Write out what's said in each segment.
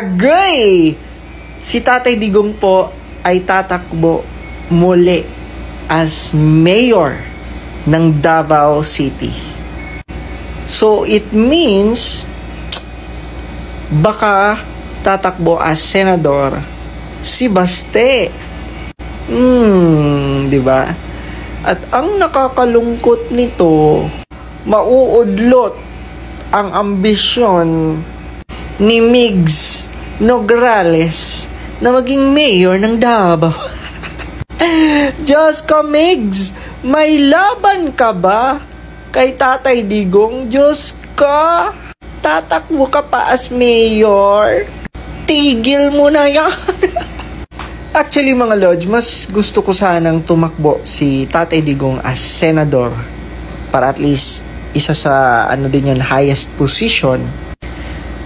Agoy! Si Tatay Digong po ay tatakbo muli as mayor ng Davao City. So it means baka tatakbo as senador si Baste. Hmm, 'di ba? At ang nakakalungkot nito, mauudlot ang ambisyon ni Migs Nograles na maging mayor ng Davao. Diyos ko, Migs! May laban ka ba? Kay Tatay Digong, Diyos ko! Tatakbo ka pa as mayor? Tigil mo na yan! Actually mga Lodge, mas gusto ko sanang tumakbo si Tatay Digong as senador para at least isa sa ano din yun, highest position.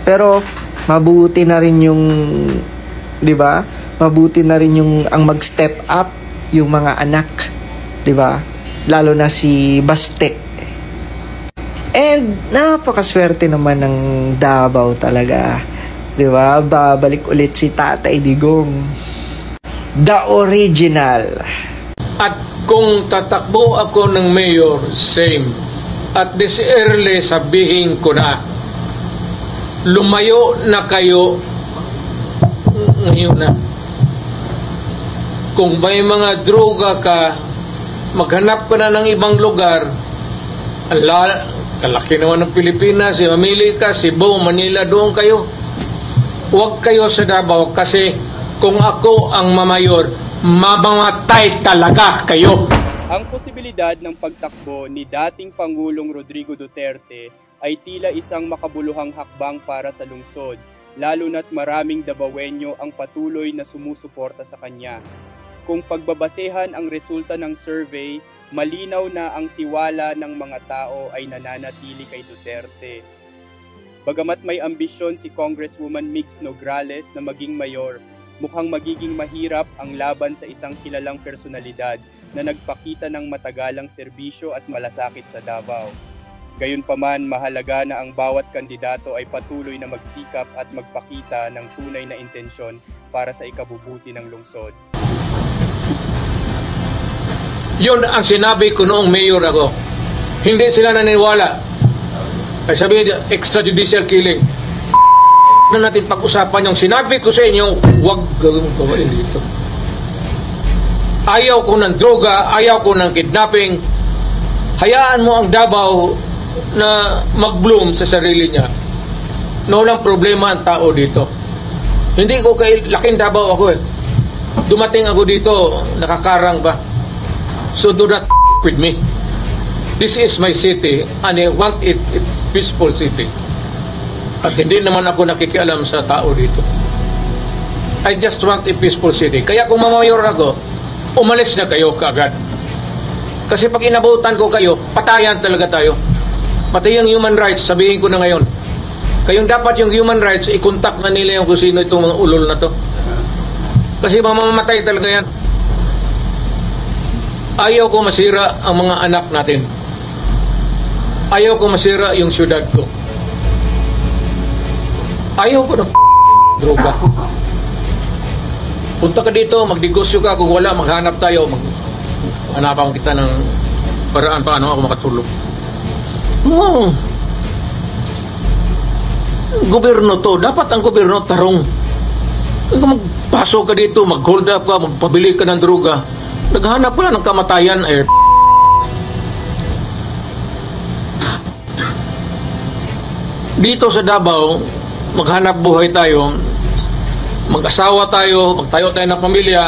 Pero mabuti na rin yung 'di ba? Mabuti na rin yung ang mag-step up yung mga anak, 'di ba? Lalo na si Bastek. And napakaswerte naman ng Davao talaga. 'Di ba? Babalik ulit si Tatay Digong. The original. At kung tatakbo ako ng mayor, same. At this early sabihin ko na lumayo na kayo ngayon na. Kung may mga droga ka, maghanap ka na ng ibang lugar. Ala, kalaki naman ng Pilipinas, si Mamili ka, si Bo, Manila, doon kayo. Huwag kayo sa Davao kasi kung ako ang mamayor, mamamatay talaga kayo. Ang posibilidad ng pagtakbo ni dating Pangulong Rodrigo Duterte ay tila isang makabuluhang hakbang para sa lungsod, lalo na't maraming Dabawenyo ang patuloy na sumusuporta sa kanya. Kung pagbabasehan ang resulta ng survey, malinaw na ang tiwala ng mga tao ay nananatili kay Duterte. Bagamat may ambisyon si Congresswoman Mix Nograles na maging mayor, mukhang magiging mahirap ang laban sa isang kilalang personalidad na nagpakita ng matagalang serbisyo at malasakit sa Davao. Gayunpaman, mahalaga na ang bawat kandidato ay patuloy na magsikap at magpakita ng tunay na intensyon para sa ikabubuti ng lungsod. Yun ang sinabi ko noong mayor ako. Hindi sila naniniwala. Ay sabihin, extrajudicial killing. na natin pag-usapan yung sinabi ko sa inyo, huwag gawin gawain dito. Ayaw ko ng droga, ayaw ko ng kidnapping. Hayaan mo ang Davao na mag-bloom sa sarili niya No lang problema ang tao dito. Hindi ko kay laking Davao ako eh. Dumating ako dito, nakakarang ba? So do not with me. This is my city and I want it, a peaceful city. At hindi naman ako nakikialam sa tao dito. I just want a peaceful city. Kaya kung mamayor ako, umalis na kayo kaagad. Kasi pag inabutan ko kayo, patayan talaga tayo. Pati yung human rights, sabihin ko na ngayon. Kayong dapat yung human rights, i-contact na nila yung kung sino itong mga ulol na to. Kasi mamamatay talaga yan. Ayaw ko masira ang mga anak natin. Ayaw ko masira yung syudad ko. Ayaw ko ng droga. Punta ka dito, magdegosyo ka. Kung wala, maghanap tayo. Mag Hanapan kita ng paraan paano ako makatulog. Mo. Gobyerno to. Dapat ang gobyerno tarong. Kung magpasok ka dito, mag-hold up ka, magpabili ka ng droga, naghanap ka ng kamatayan, eh, Dito sa Davao, maghanap buhay tayo, mag-asawa tayo, magtayo tayo ng pamilya,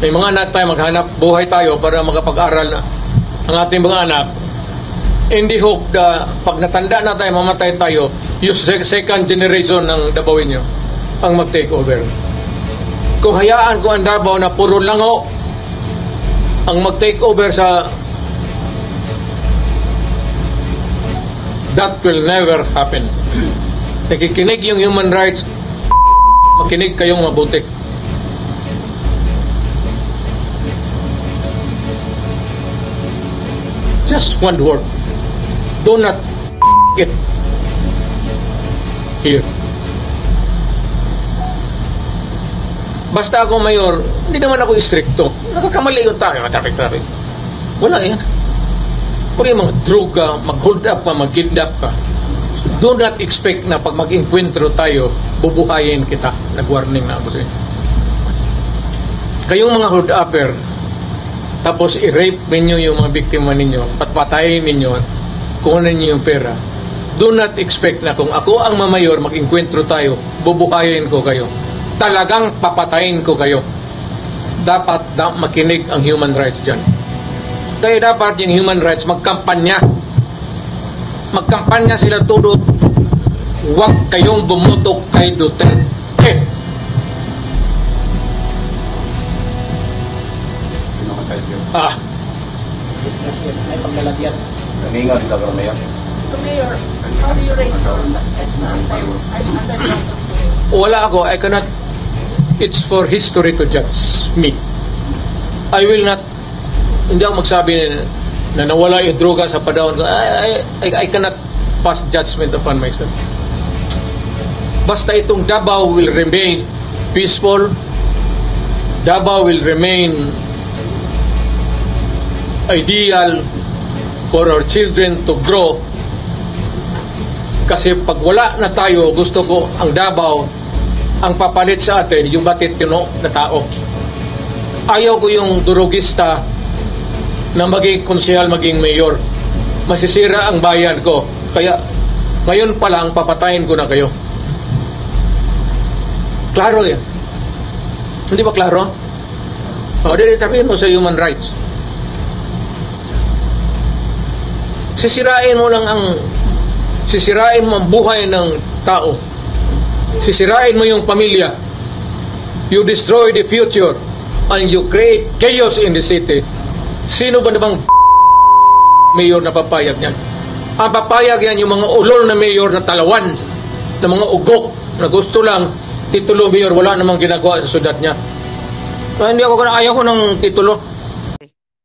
may mga anak tayo, maghanap buhay tayo para makapag-aral ang ating mga anak, in the hope na pag natanda na tayo, mamatay tayo, yung second generation ng Dabawenyo ang mag-take over. Kung hayaan ko ang Dabaw na puro lango ang mag-take over sa that will never happen. Nakikinig yung human rights, makinig kayong mabuti. Just one word do not it here. Basta ako mayor, hindi naman ako istrikto. Nakakamali yung tayo, mga traffic-traffic. Wala yan. Kung yung mga droga, mag-hold up ka, mag-kidnap ka, do not expect na pag mag-encuentro tayo, bubuhayin kita. Nag-warning na ako sa'yo. Kayong mga hold upper, tapos i-rape ninyo yung mga biktima ninyo, patpatayin ninyo, kukunin niyo yung pera. Do not expect na kung ako ang mamayor, mag-inkwentro tayo, bubukayin ko kayo. Talagang papatayin ko kayo. Dapat da makinig ang human rights dyan. Kaya dapat yung human rights magkampanya. Magkampanya sila todo. Huwag kayong bumoto kay Duterte. Ah. Ay, paglalagyan. Nag-iingat ka Mayor? So, Mayor, how do you rate your success sa anti Wala ako. I cannot... It's for history to judge me. I will not... Hindi ako magsabi na, nawala yung droga sa padawan ko. I, I, I cannot pass judgment upon myself. Basta itong Davao will remain peaceful, Davao will remain ideal for our children to grow kasi pag wala na tayo, gusto ko ang Davao, ang papalit sa atin, yung matitino na tao. Ayaw ko yung durugista na maging konsehal, maging mayor. Masisira ang bayan ko. Kaya ngayon pa lang papatayin ko na kayo. Klaro yan. Hindi ba klaro? O, dito sabihin mo sa human rights. Sisirain mo lang ang sisirain mo ang buhay ng tao. Sisirain mo yung pamilya. You destroy the future and you create chaos in the city. Sino ba namang mayor na papayag niyan? Ang ah, papayag yan yung mga ulol na mayor na talawan, na mga ugok, na gusto lang titulo mayor, wala namang ginagawa sa sudat niya. Ah, hindi ako, ayaw ko ng titulo.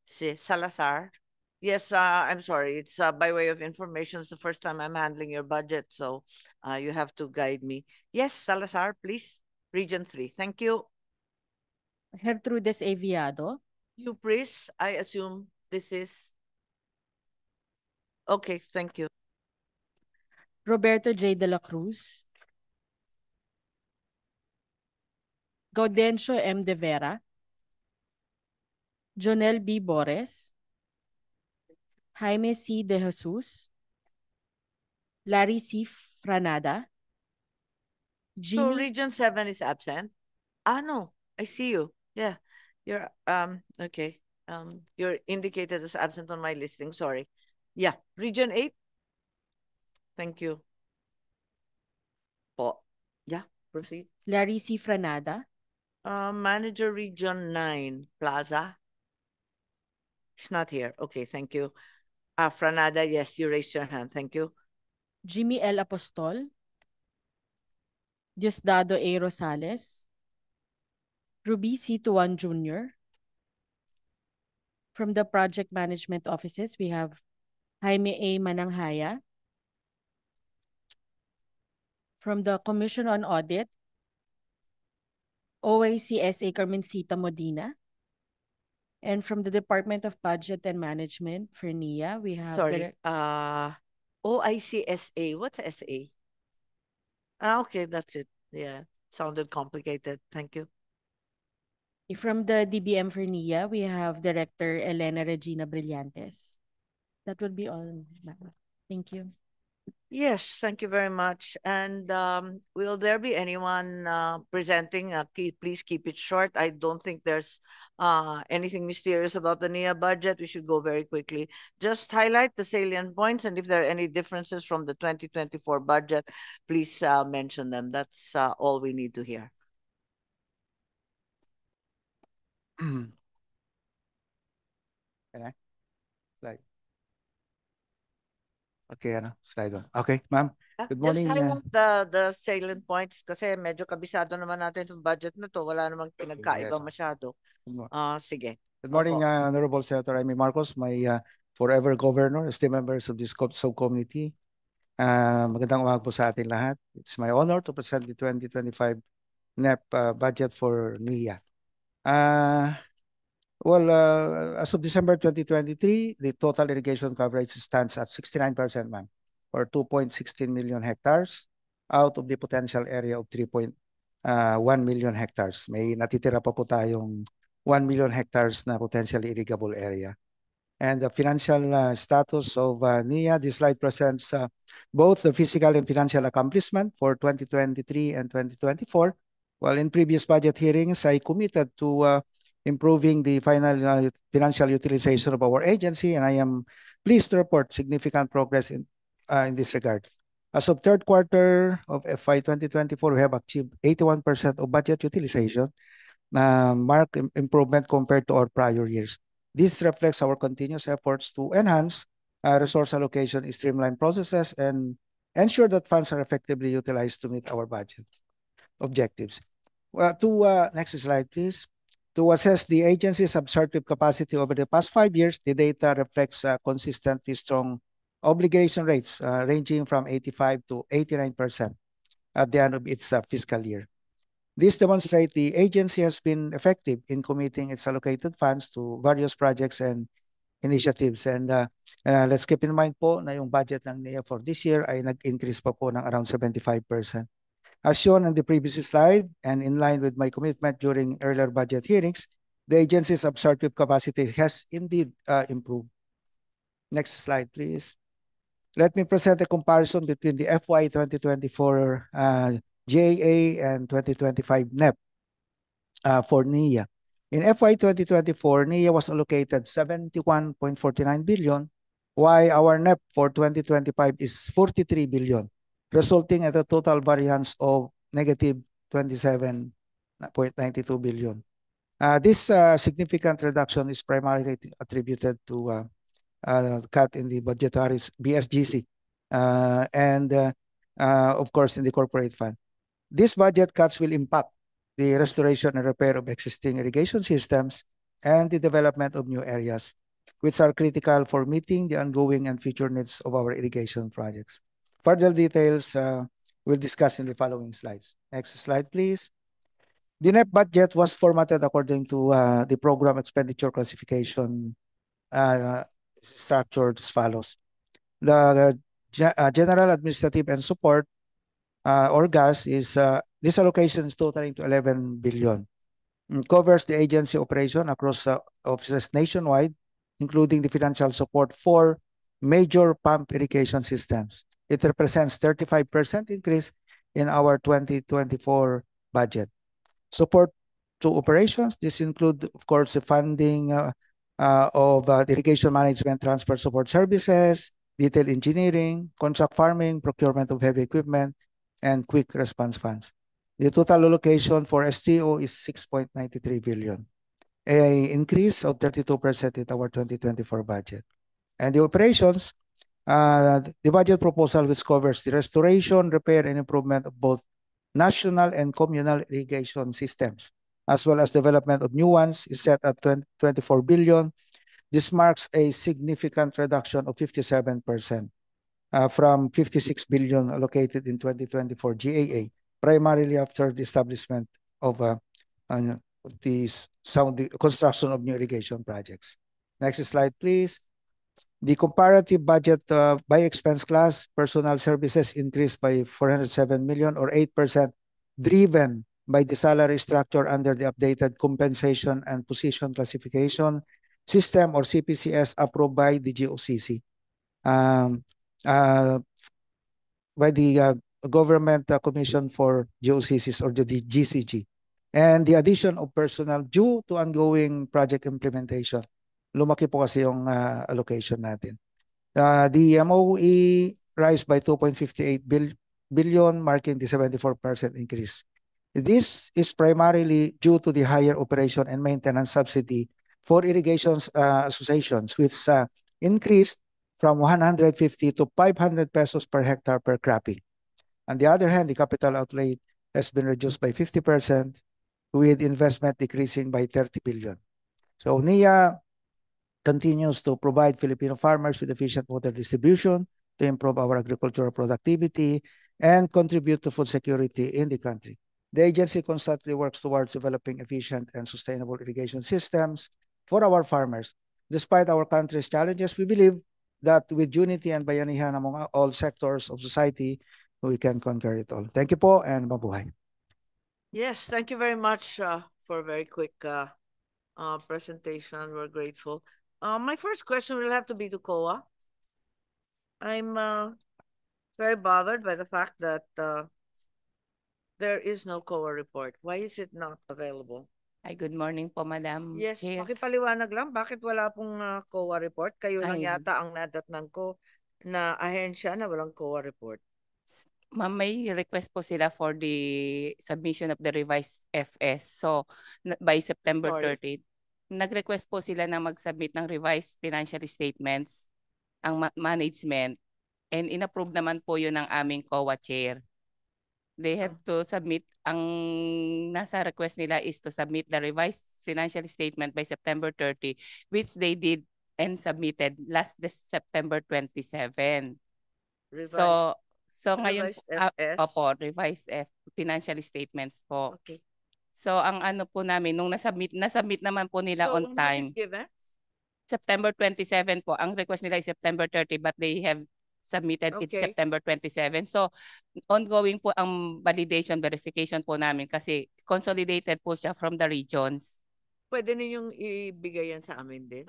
Si Salazar, Yes, uh, I'm sorry. It's uh, by way of information. It's the first time I'm handling your budget, so uh, you have to guide me. Yes, Salazar, please. Region 3. Thank you. Gertrudes Aviado. You, please. I assume this is... Okay, thank you. Roberto J. De La Cruz. Gaudencio M. De Vera. Jonel B. Bores. Jaime C. De Jesus, Larry C. Franada. Jimmy... So Region 7 is absent? Ah, no. I see you. Yeah. You're, um, okay. Um, you're indicated as absent on my listing. Sorry. Yeah. Region 8? Thank you. Po. Yeah, proceed. Larry C. Franada. Uh, Manager Region 9, Plaza. She's not here. Okay, thank you. Uh, Franada, yes, you raised your hand. Thank you. Jimmy L. Apostol. Diosdado A. Rosales. Ruby C. Tuan Jr. From the project management offices, we have Jaime A. Mananghaya. From the Commission on Audit, OACSA Carmencita Modina. And from the Department of Budget and Management for NIA, we have... Sorry, the... uh, OICSA. What's SA? Ah, okay, that's it. Yeah, sounded complicated. Thank you. From the DBM for NIA, we have Director Elena Regina Brillantes. That would be all. Thank you. Yes, thank you very much. And um, will there be anyone uh, presenting? Uh, please keep it short. I don't think there's uh, anything mysterious about the NIA budget. We should go very quickly. Just highlight the salient points, and if there are any differences from the 2024 budget, please uh, mention them. That's uh, all we need to hear. Okay, ano? Slide on. Okay, ma'am. Ah, Good morning. Just highlight uh, the, the salient points kasi medyo kabisado naman natin yung budget na to. Wala namang pinagkaiba yes. masyado. Ah, uh, sige. Good morning, uh, Honorable Senator Amy Marcos, my uh, forever governor, esteemed members of this sub-community. Uh, magandang umaga po sa atin lahat. It's my honor to present the 2025 NEP uh, budget for NIA. Uh, Well, uh, as of December 2023, the total irrigation coverage stands at 69%, ma'am, or 2.16 million hectares out of the potential area of 3.1 uh, million hectares. May natitira pa po tayong 1 million hectares na potentially irrigable area. And the financial uh, status of uh, NIA, this slide presents uh, both the physical and financial accomplishment for 2023 and 2024. Well, in previous budget hearings, I committed to uh, improving the final uh, financial utilization of our agency, and I am pleased to report significant progress in, uh, in this regard. As of third quarter of FY 2024, we have achieved 81% of budget utilization, uh, marked improvement compared to our prior years. This reflects our continuous efforts to enhance uh, resource allocation, streamline processes, and ensure that funds are effectively utilized to meet our budget objectives. Well, to uh, next slide, please. To assess the agency's absorptive capacity over the past five years, the data reflects uh, consistently strong obligation rates uh, ranging from 85 to 89% at the end of its uh, fiscal year. This demonstrates the agency has been effective in committing its allocated funds to various projects and initiatives. And uh, uh, let's keep in mind po na yung budget ng NIA for this year ay nag-increase pa po ng around 75%. As shown on the previous slide and in line with my commitment during earlier budget hearings, the agency's absorptive capacity has indeed uh, improved. Next slide, please. Let me present a comparison between the FY 2024 uh, JA and 2025 NEP uh, for NIA. In FY 2024, NIA was allocated 71.49 billion, while our NEP for 2025 is 43 billion resulting at a total variance of negative 27.92 billion. Uh, this uh, significant reduction is primarily attributed to uh, uh cut in the budgetary BSGC uh, and, uh, uh, of course, in the corporate fund. These budget cuts will impact the restoration and repair of existing irrigation systems and the development of new areas, which are critical for meeting the ongoing and future needs of our irrigation projects. Further details uh, we'll discuss in the following slides. Next slide, please. The net budget was formatted according to uh, the program expenditure classification uh, structure as follows. The uh, uh, general administrative and support uh, or GAS is uh, this allocation is totaling to 11 billion. It covers the agency operation across offices nationwide, including the financial support for major pump irrigation systems. It represents 35% increase in our 2024 budget. Support to operations, this includes, of course, the funding uh, uh, of uh, irrigation management transfer support services, detail engineering, contract farming, procurement of heavy equipment, and quick response funds. The total allocation for STO is 6.93 billion, a increase of 32% in our 2024 budget. And the operations uh, the budget proposal which covers the restoration, repair, and improvement of both national and communal irrigation systems, as well as development of new ones is set at 20, 24 billion. This marks a significant reduction of 57% uh, from 56 billion allocated in 2024 GAA, primarily after the establishment of uh, uh, the the construction of new irrigation projects. Next slide, please. The comparative budget uh, by expense class, personal services increased by 407 million or 8%, driven by the salary structure under the updated compensation and position classification system or CPCS approved by the GOCC. Um, uh, by the uh, Government uh, Commission for GOCCs or the GCG. And the addition of personnel due to ongoing project implementation. lumaki po kasi yung uh, allocation natin. Uh, the MOE rise by 2.58 bil billion, marking the 74% increase. This is primarily due to the higher operation and maintenance subsidy for irrigation uh, associations, which uh, increased from 150 to 500 pesos per hectare per cropping. On the other hand, the capital outlay has been reduced by 50%, with investment decreasing by 30 billion. So NIA continues to provide Filipino farmers with efficient water distribution to improve our agricultural productivity and contribute to food security in the country. The agency constantly works towards developing efficient and sustainable irrigation systems for our farmers. Despite our country's challenges, we believe that with unity and bayanihan among all sectors of society, we can conquer it all. Thank you po and mabuhay. Yes, thank you very much uh, for a very quick uh, uh, presentation. We're grateful. Uh, my first question will have to be to Koa. I'm uh, very bothered by the fact that uh, there is no COA report. Why is it not available? Ay, good morning po, Madam Yes, Chair. pakipaliwanag lang. Bakit wala pong uh, COA report? Kayo lang Ay. yata ang nadatnan ko na ahensya na walang COA report. Ma'am, may request po sila for the submission of the revised FS. So, by September Sorry. 30, nag-request po sila na mag-submit ng revised financial statements ang ma- management and inapprove naman po yun ng aming COA chair. They have to submit, ang nasa request nila is to submit the revised financial statement by September 30, which they did and submitted last this September 27. Revised. So, so revised ngayon, ah, FS? Uh, opo, revised F, financial statements po. Okay. So ang ano po namin nung na-submit na-submit naman po nila so, on time. September 27 po. Ang request nila is September 30 but they have submitted okay. it September 27. So ongoing po ang validation verification po namin kasi consolidated po siya from the regions. Pwede ninyong ibigay yan sa amin din?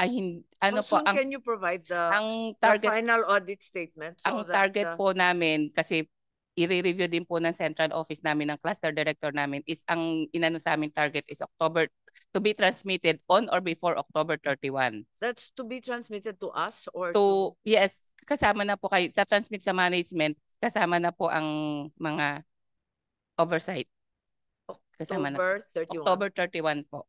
ay ano so po ang can you provide the, ang target, the final audit statement so ang target the, po namin kasi i-review din po ng central office namin, ng cluster director namin, is ang inano sa amin target is October to be transmitted on or before October 31. That's to be transmitted to us or to, to... yes, kasama na po kayo, sa transmit sa management, kasama na po ang mga oversight. Kasama October 31. October 31 po.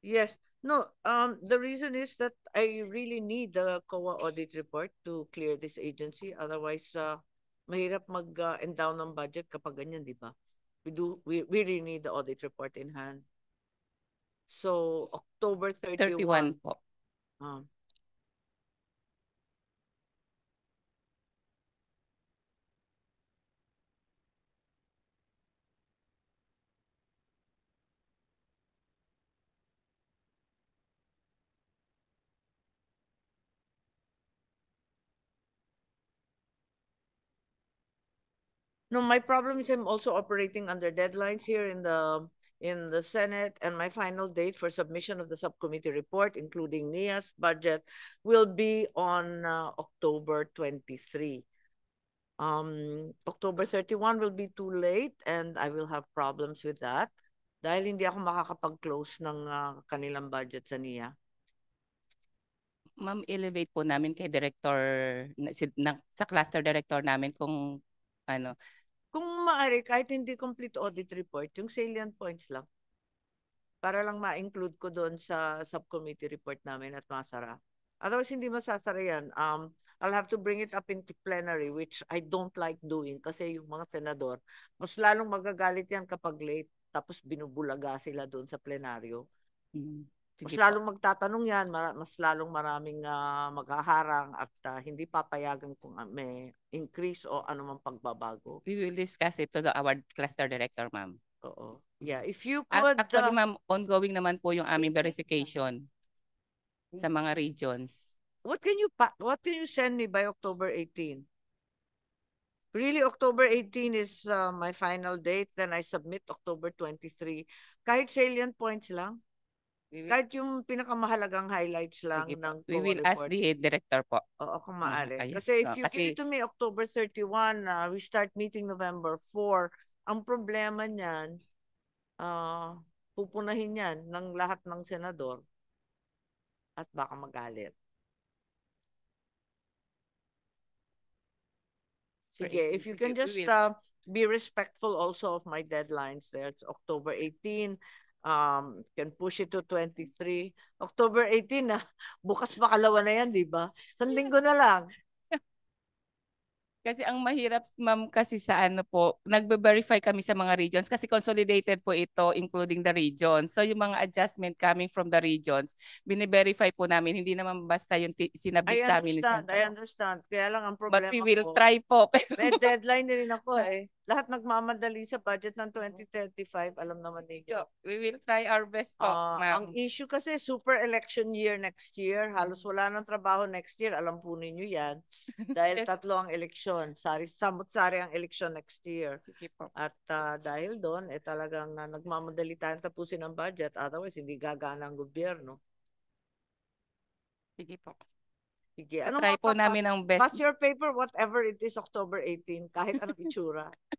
Yes. No, um, the reason is that I really need the COA audit report to clear this agency. Otherwise, uh, mahirap mag endown ah, uh, ng budget kapag ganyan, di ba? We, do, we, we really need the audit report in hand. So, October 31. 31 po. Um, No, my problem is I'm also operating under deadlines here in the in the Senate, and my final date for submission of the subcommittee report, including NIA's budget, will be on uh, October 23. Um, October 31 will be too late, and I will have problems with that dahil hindi ako makakapag-close ng uh, kanilang budget sa NIA. Ma'am, elevate po namin kay director, na, si, na, sa cluster director namin kung ano, kung maaari, kahit hindi complete audit report, yung salient points lang. Para lang ma-include ko doon sa subcommittee report namin at masara. Otherwise, hindi masasara yan. Um, I'll have to bring it up in plenary, which I don't like doing kasi yung mga senador, mas lalong magagalit yan kapag late tapos binubulaga sila doon sa plenaryo. Mm. Sige mas lalong magtatanong yan, mas lalong maraming uh, maghaharang at uh, hindi papayagan kung ah, may increase o anumang pagbabago. We will discuss it to the award cluster director, ma'am. Oo. Yeah, if you could... actually, uh, ma'am, ongoing naman po yung aming verification hmm. sa mga regions. What can you what can you send me by October 18? Really, October 18 is uh, my final date. Then I submit October 23. Kahit salient points lang? will, kahit yung pinakamahalagang highlights lang sige, ng We will report. ask the head director po. Oo, kung mm, maaari. Uh, kasi if you kasi, give it to me October 31, uh, ah, we start meeting November 4, ang problema niyan, uh, pupunahin yan ng lahat ng senador at baka magalit. Sige, if you can just uh, be respectful also of my deadlines there. It's October 18 um, can push it to 23. October 18 na. Ah. Bukas makalawa na yan, di ba? linggo na lang. Kasi ang mahirap, ma'am, kasi sa ano po, nagbe-verify kami sa mga regions kasi consolidated po ito including the regions So yung mga adjustment coming from the regions, bine-verify po namin. Hindi naman basta yung sinabit sa amin. I understand, I understand. Kaya lang ang problema ko. But we will ko, try po. May deadline din ako eh lahat nagmamadali sa budget ng 2035, alam naman ninyo. We will try our best po, uh, ma'am. Ang issue kasi, super election year next year. Halos mm. wala ng trabaho next year. Alam po ninyo yan. Dahil yes. tatlo ang eleksyon. Sari, samot-sari ang eleksyon next year. Sige po. At uh, dahil doon, eh, talagang uh, nagmamadali tayong tapusin ang budget. Otherwise, hindi gagana ang gobyerno. Sige po. Sige. Anong Try po namin ang best. Pass your paper, whatever it is, October 18, kahit anong itsura.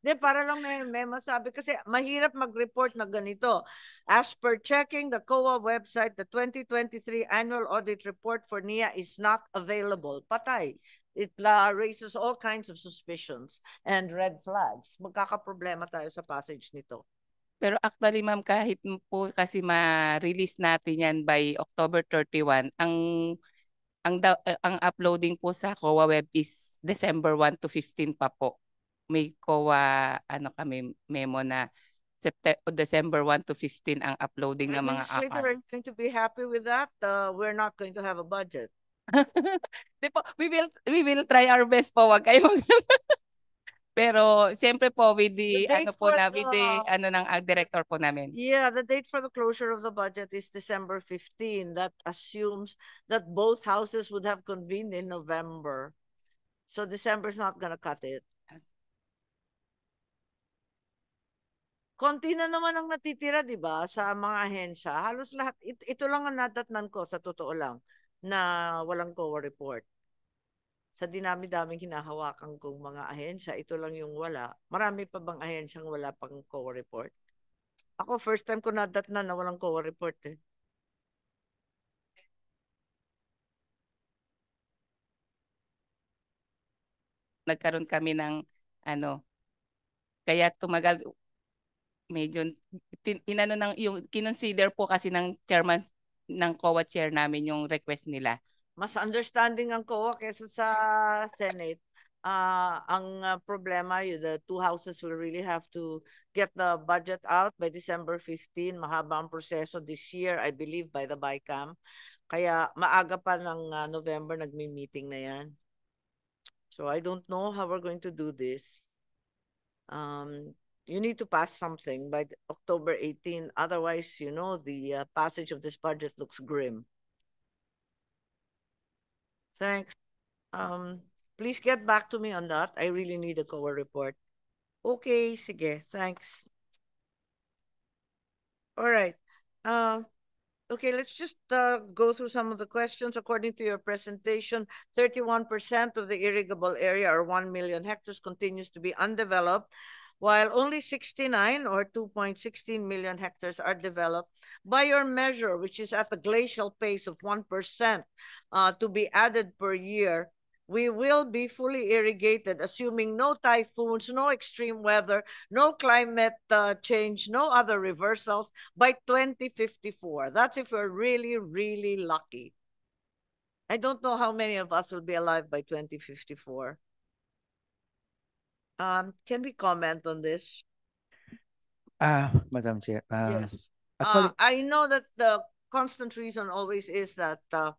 Hindi, para lang may, may masabi. Kasi mahirap mag-report na ganito. As per checking the COA website, the 2023 annual audit report for NIA is not available. Patay. It uh, raises all kinds of suspicions and red flags. Magkakaproblema tayo sa passage nito. Pero actually, ma'am, kahit po kasi ma-release natin yan by October 31, ang ang da- uh, eh, ang uploading po sa COA web is December 1 to 15 pa po. May COA ano kami memo na September, December 1 to 15 ang uploading ng mga Administrator, are going to be happy with that? Uh, we're not going to have a budget. Di po, we will we will try our best po. Wag kayong Pero siyempre po with the, the ano po na the, with the uh, ano ng uh, director po namin. Yeah, the date for the closure of the budget is December 15. That assumes that both houses would have convened in November. So December's not gonna cut it. konti na naman ang natitira, 'di ba, sa mga ahensya. Halos lahat it, ito lang ang nadatnan ko sa totoo lang na walang COA report sa dinami daming hinahawakan kong mga ahensya, ito lang yung wala. Marami pa bang ahensyang wala pang COA report? Ako, first time ko nadat na na walang COA report eh. Nagkaroon kami ng ano, kaya tumagal medyo inano nang, yung kinonsider po kasi ng chairman ng COA chair namin yung request nila mas understanding ang COA kesa sa Senate. Uh, ang uh, problema, the two houses will really have to get the budget out by December 15. Mahaba ang proseso this year, I believe, by the BICAM. Kaya maaga pa ng uh, November, nagmi-meeting na yan. So I don't know how we're going to do this. Um, you need to pass something by October 18. Otherwise, you know, the uh, passage of this budget looks grim. Thanks. Um, please get back to me on that. I really need a cover report. Okay, sige. Thanks. All right. Uh, okay, let's just uh, go through some of the questions. According to your presentation, 31% of the irrigable area or 1 million hectares continues to be undeveloped while only 69 or 2.16 million hectares are developed by your measure, which is at the glacial pace of 1% uh, to be added per year, we will be fully irrigated, assuming no typhoons, no extreme weather, no climate uh, change, no other reversals by 2054. That's if we're really, really lucky. I don't know how many of us will be alive by 2054. Um, can we comment on this? Uh, Madam Chair. Um, yes. Uh, I know that the constant reason always is that uh,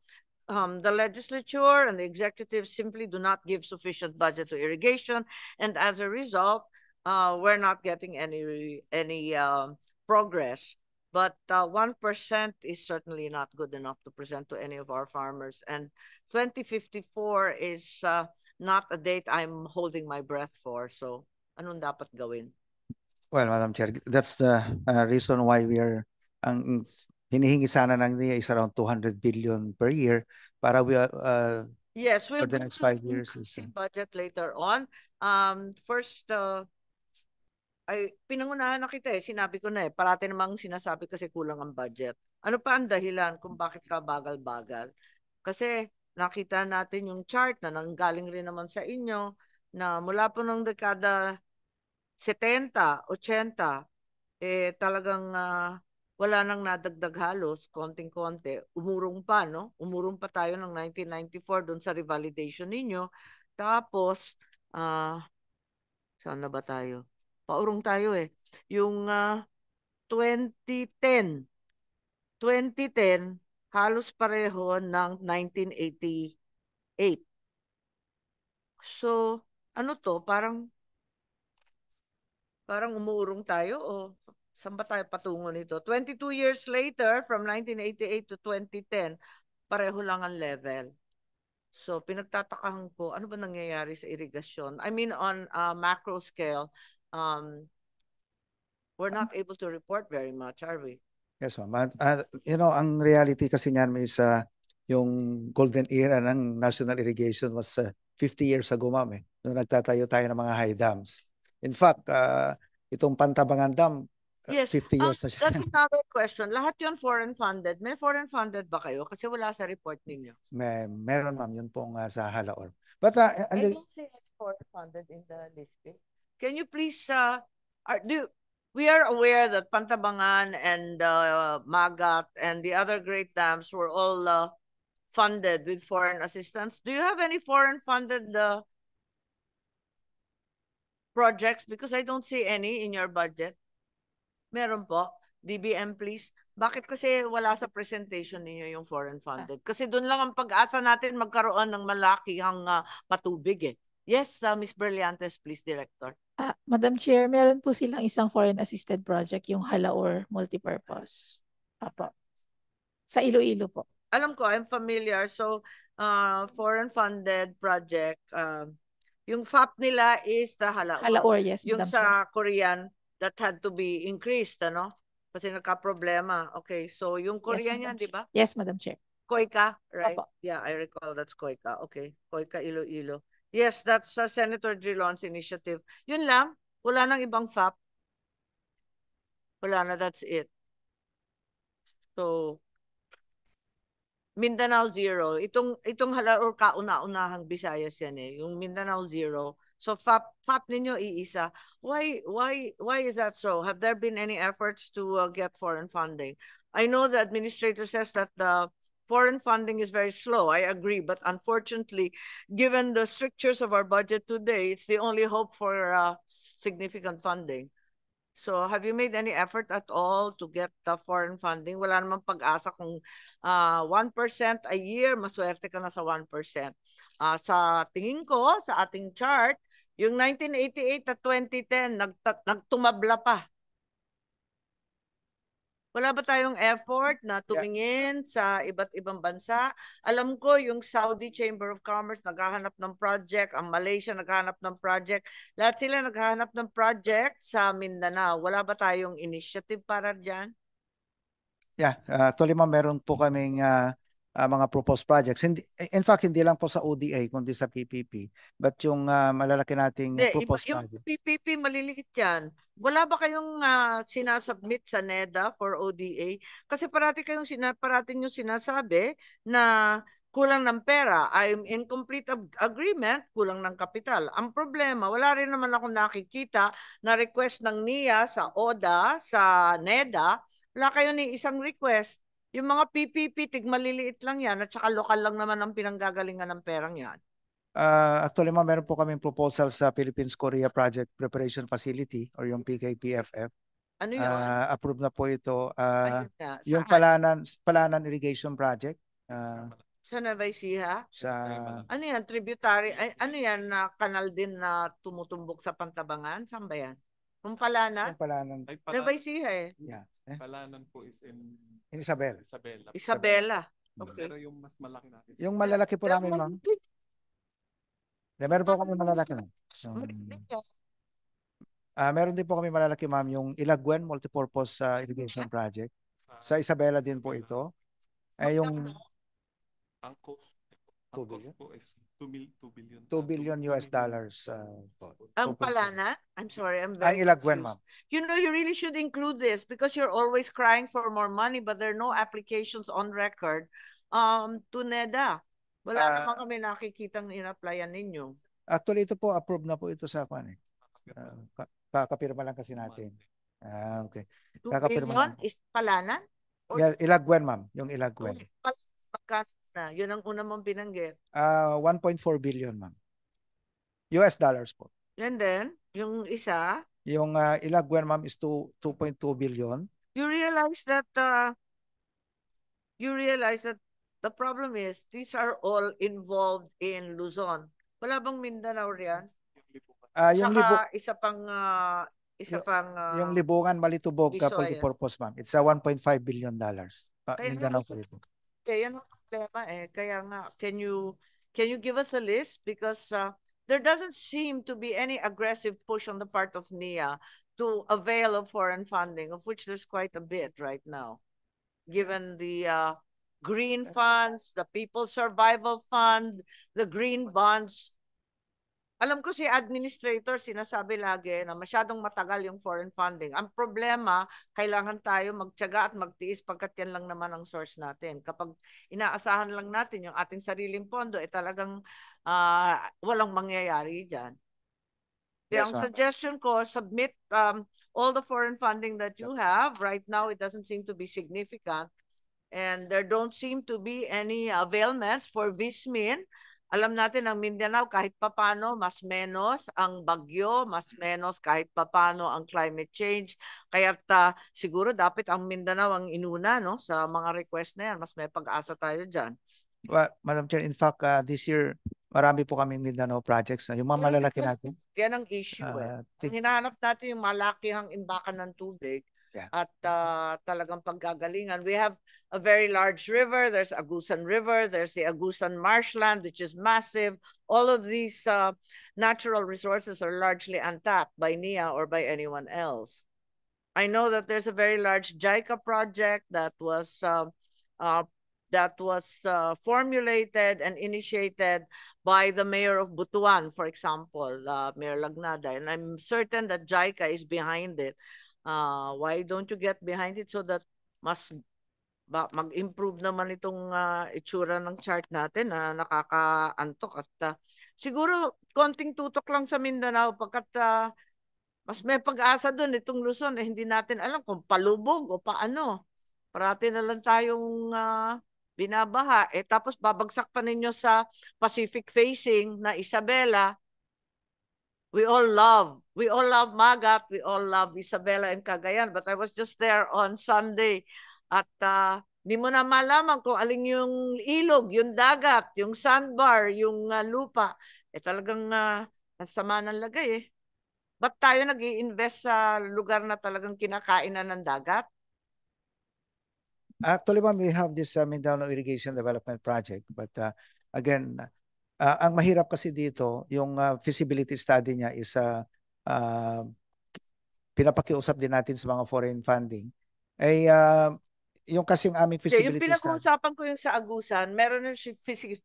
um, the legislature and the executive simply do not give sufficient budget to irrigation. And as a result, uh, we're not getting any, any uh, progress. But 1% uh, is certainly not good enough to present to any of our farmers. And 2054 is uh, not a date I'm holding my breath for. So, anong dapat gawin? Well, Madam Chair, that's the uh, reason why we are, ang hinihingi sana ng NIA is around 200 billion per year para we uh, Yes, we'll for the next five years. Is, uh, budget later on. Um, first, uh, ay, pinangunahan na kita eh. Sinabi ko na eh. Parati namang sinasabi kasi kulang ang budget. Ano pa ang dahilan kung bakit ka bagal-bagal? Kasi nakita natin yung chart na nanggaling rin naman sa inyo na mula po ng dekada 70, 80, eh talagang uh, wala nang nadagdag halos, konting-konti. Umurong pa, no? Umurong pa tayo ng 1994 doon sa revalidation ninyo. Tapos, uh, saan na ba tayo? Paurong tayo eh. Yung uh, 2010, 2010, halos pareho ng 1988. So, ano to? Parang parang umuurong tayo o saan ba tayo patungo nito? 22 years later, from 1988 to 2010, pareho lang ang level. So, pinagtatakahan ko, ano ba nangyayari sa irigasyon? I mean, on a macro scale, um, we're not able to report very much, are we? Yes, ma'am. Uh, you know, ang reality kasi niyan may sa yung golden era ng national irrigation was uh, 50 years ago, ma'am. Eh, nung nagtatayo tayo ng mga high dams. In fact, uh, itong Pantabangan Dam, uh, yes. 50 um, years um, na siya. That's another question. Lahat yun foreign funded. May foreign funded ba kayo? Kasi wala sa report ninyo. May, meron, ma'am. Yun pong uh, sa Halaor. But, uh, and I don't see any foreign funded in the listing. Can you please, uh, are, do, we are aware that Pantabangan and uh, Magat and the other great dams were all uh, funded with foreign assistance. Do you have any foreign funded uh, projects? Because I don't see any in your budget. Meron po. DBM, please. Bakit kasi wala sa presentation niyo yung foreign funded? Kasi doon lang ang pag-asa natin magkaroon ng malakihang uh, patubig eh. Yes, uh, Ms. Brillantes, please, Director. Ah, Madam Chair, meron po silang isang foreign assisted project, yung Halaor Multipurpose. Apo. Sa Iloilo po. Alam ko, I'm familiar. So, uh, foreign funded project, uh, yung FAP nila is the Halaor. Halaor, yes. Yung Madam sa Chair. Korean, that had to be increased, ano? Kasi nagka-problema. Okay, so yung Korean yes, yan, di ba? Yes, Madam Chair. Koika, right? Apo. Yeah, I recall that's Koika. Okay, Koika Iloilo. Yes, that's uh, Senator Drilon's initiative. Yun lang. Wala nang ibang FAP. Wala na, that's it. So, Mindanao Zero. Itong, itong hala or kauna-unahang Visayas yan eh. Yung Mindanao Zero. So FAP, FAP ninyo iisa. Why, why, why is that so? Have there been any efforts to uh, get foreign funding? I know the administrator says that the foreign funding is very slow. I agree, but unfortunately, given the strictures of our budget today, it's the only hope for uh, significant funding. So have you made any effort at all to get the foreign funding? Wala namang pag-asa kung uh, 1% a year, maswerte ka na sa 1%. Uh, ah, sa tingin ko, sa ating chart, yung 1988 at 2010, nagtumabla pa wala ba tayong effort na tumingin yeah. sa iba't ibang bansa? Alam ko yung Saudi Chamber of Commerce naghahanap ng project, ang Malaysia naghahanap ng project. Lahat sila naghahanap ng project sa Mindanao. Wala ba tayong initiative para diyan? Yeah, uh, actually ma'am, meron po kaming uh, uh, mga proposed projects. Hindi, in fact, hindi lang po sa ODA, kundi sa PPP. But yung uh, malalaki nating hindi, proposed iba, yung project. Yung PPP, maliliit yan. Wala ba kayong uh, sinasubmit sa NEDA for ODA? Kasi parati kayong sina, parati nyo sinasabi na kulang ng pera, I'm in complete agreement, kulang ng kapital. Ang problema, wala rin naman ako nakikita na request ng NIA e sa ODA, sa NEDA, wala kayo ni isang request yung mga PPP, tig maliliit lang yan at saka lokal lang naman ang pinanggagalingan ng perang yan. Uh, actually, ma, meron po kaming proposal sa Philippines Korea Project Preparation Facility or yung PKPFF. Ano ah, yun? Uh, approved na po ito. Uh, yung Palanan, Palanan Irrigation Project. Uh, sa Nueva Sa... Ano yan? Tributary? Ay, ano yan? Na kanal din na tumutumbok sa Pantabangan? Saan ba yan? Ang Palanan? Yung palanan. Ay, ano pala, Nabaysiha eh. Yeah. Eh? Palanan po is in In Isabel. Isabela. Isabela. Mm. Okay. Pero yung mas malaki natin. Yung malalaki po namin, ma'am. De, meron po kami malalaki na. So, ah meron din po kami malalaki, ma'am, yung Ilagwen Multipurpose ah, Irrigation ah. Project. Ah, Sa Isabela din po ito. Eh, yung Ang cost, ang cost po is 2, billion. 2 billion US dollars. Uh, ang palana? I'm sorry. I'm very Ang ilagwen, ma'am. You know, you really should include this because you're always crying for more money but there are no applications on record um, to NEDA. Wala uh, naman kami nakikitang in-applyan ninyo. Actually, ito po, approved na po ito sa akin. eh. Uh, kakapirma lang kasi natin. Ah, uh, okay. Kakapirma. Billion is palanan? Or... ilagwen, ma'am. Yung ilagwen. Palanan, na? Yun ang una mong binanggit. Uh, ah, 1.4 billion, ma'am. US dollars po. And then, yung isa? Yung uh, ah, Ilagwan, ma'am, is 2.2 billion. You realize that uh, you realize that the problem is these are all involved in Luzon. Wala bang Mindanao riyan? Uh, yung Saka libu- isa pang uh, isa pang uh, yung libungan Malitubog Visoya. purpose ma'am. It's a 1.5 billion dollars. Pa, Mindanao po ito. Kaya yan problema eh. Kaya nga, can you, can you give us a list? Because uh, there doesn't seem to be any aggressive push on the part of NIA to avail of foreign funding, of which there's quite a bit right now, given the uh, green funds, the People's Survival Fund, the green bonds, Alam ko si administrator sinasabi lagi na masyadong matagal yung foreign funding. Ang problema, kailangan tayo magtiyaga at magtiis pagkat yan lang naman ang source natin. Kapag inaasahan lang natin yung ating sariling pondo, eh talagang uh, walang mangyayari dyan. Yes, ang suggestion ko, submit um, all the foreign funding that you have. Right now, it doesn't seem to be significant. And there don't seem to be any availments for VISMIN. Alam natin ang Mindanao kahit papano mas menos ang bagyo, mas menos kahit papano ang climate change. Kaya ta, siguro dapat ang Mindanao ang inuna no sa mga request na yan. Mas may pag-asa tayo diyan. Well, Madam Chair, in fact, uh, this year marami po kami Mindanao projects na yung mga malalaki natin. Yan ang issue eh. uh, eh. Ang hinahanap natin yung malakihang imbakan ng tubig yeah. at uh, talagang paggagalingan. We have a very large river. There's Agusan River. There's the Agusan Marshland, which is massive. All of these uh, natural resources are largely untapped by NIA or by anyone else. I know that there's a very large JICA project that was uh, uh, that was uh, formulated and initiated by the mayor of Butuan, for example, uh, Mayor Lagnada. And I'm certain that JICA is behind it. uh, why don't you get behind it so that mas mag-improve naman itong uh, itsura ng chart natin na uh, nakakaantok at uh, siguro konting tutok lang sa Mindanao pagkat uh, mas may pag-asa doon itong Luzon eh hindi natin alam kung palubog o paano. Parati na lang tayong uh, binabaha eh tapos babagsak pa ninyo sa Pacific facing na Isabela we all love. We all love Magat. We all love Isabela and Cagayan. But I was just there on Sunday at uh, di mo na malaman kung aling yung ilog, yung dagat, yung sandbar, yung uh, lupa. Eh talagang uh, ang sama ng lagay eh. Ba't tayo nag invest sa lugar na talagang kinakainan ng dagat? Actually, ma'am, we have this uh, Mindanao Irrigation Development Project. But uh, again, uh, ang mahirap kasi dito, yung uh, feasibility study niya is uh, uh, pinapakiusap din natin sa mga foreign funding. Ay uh, eh, yung kasing aming feasibility yeah, yung pinag-uusapan ko yung sa Agusan, meron na siya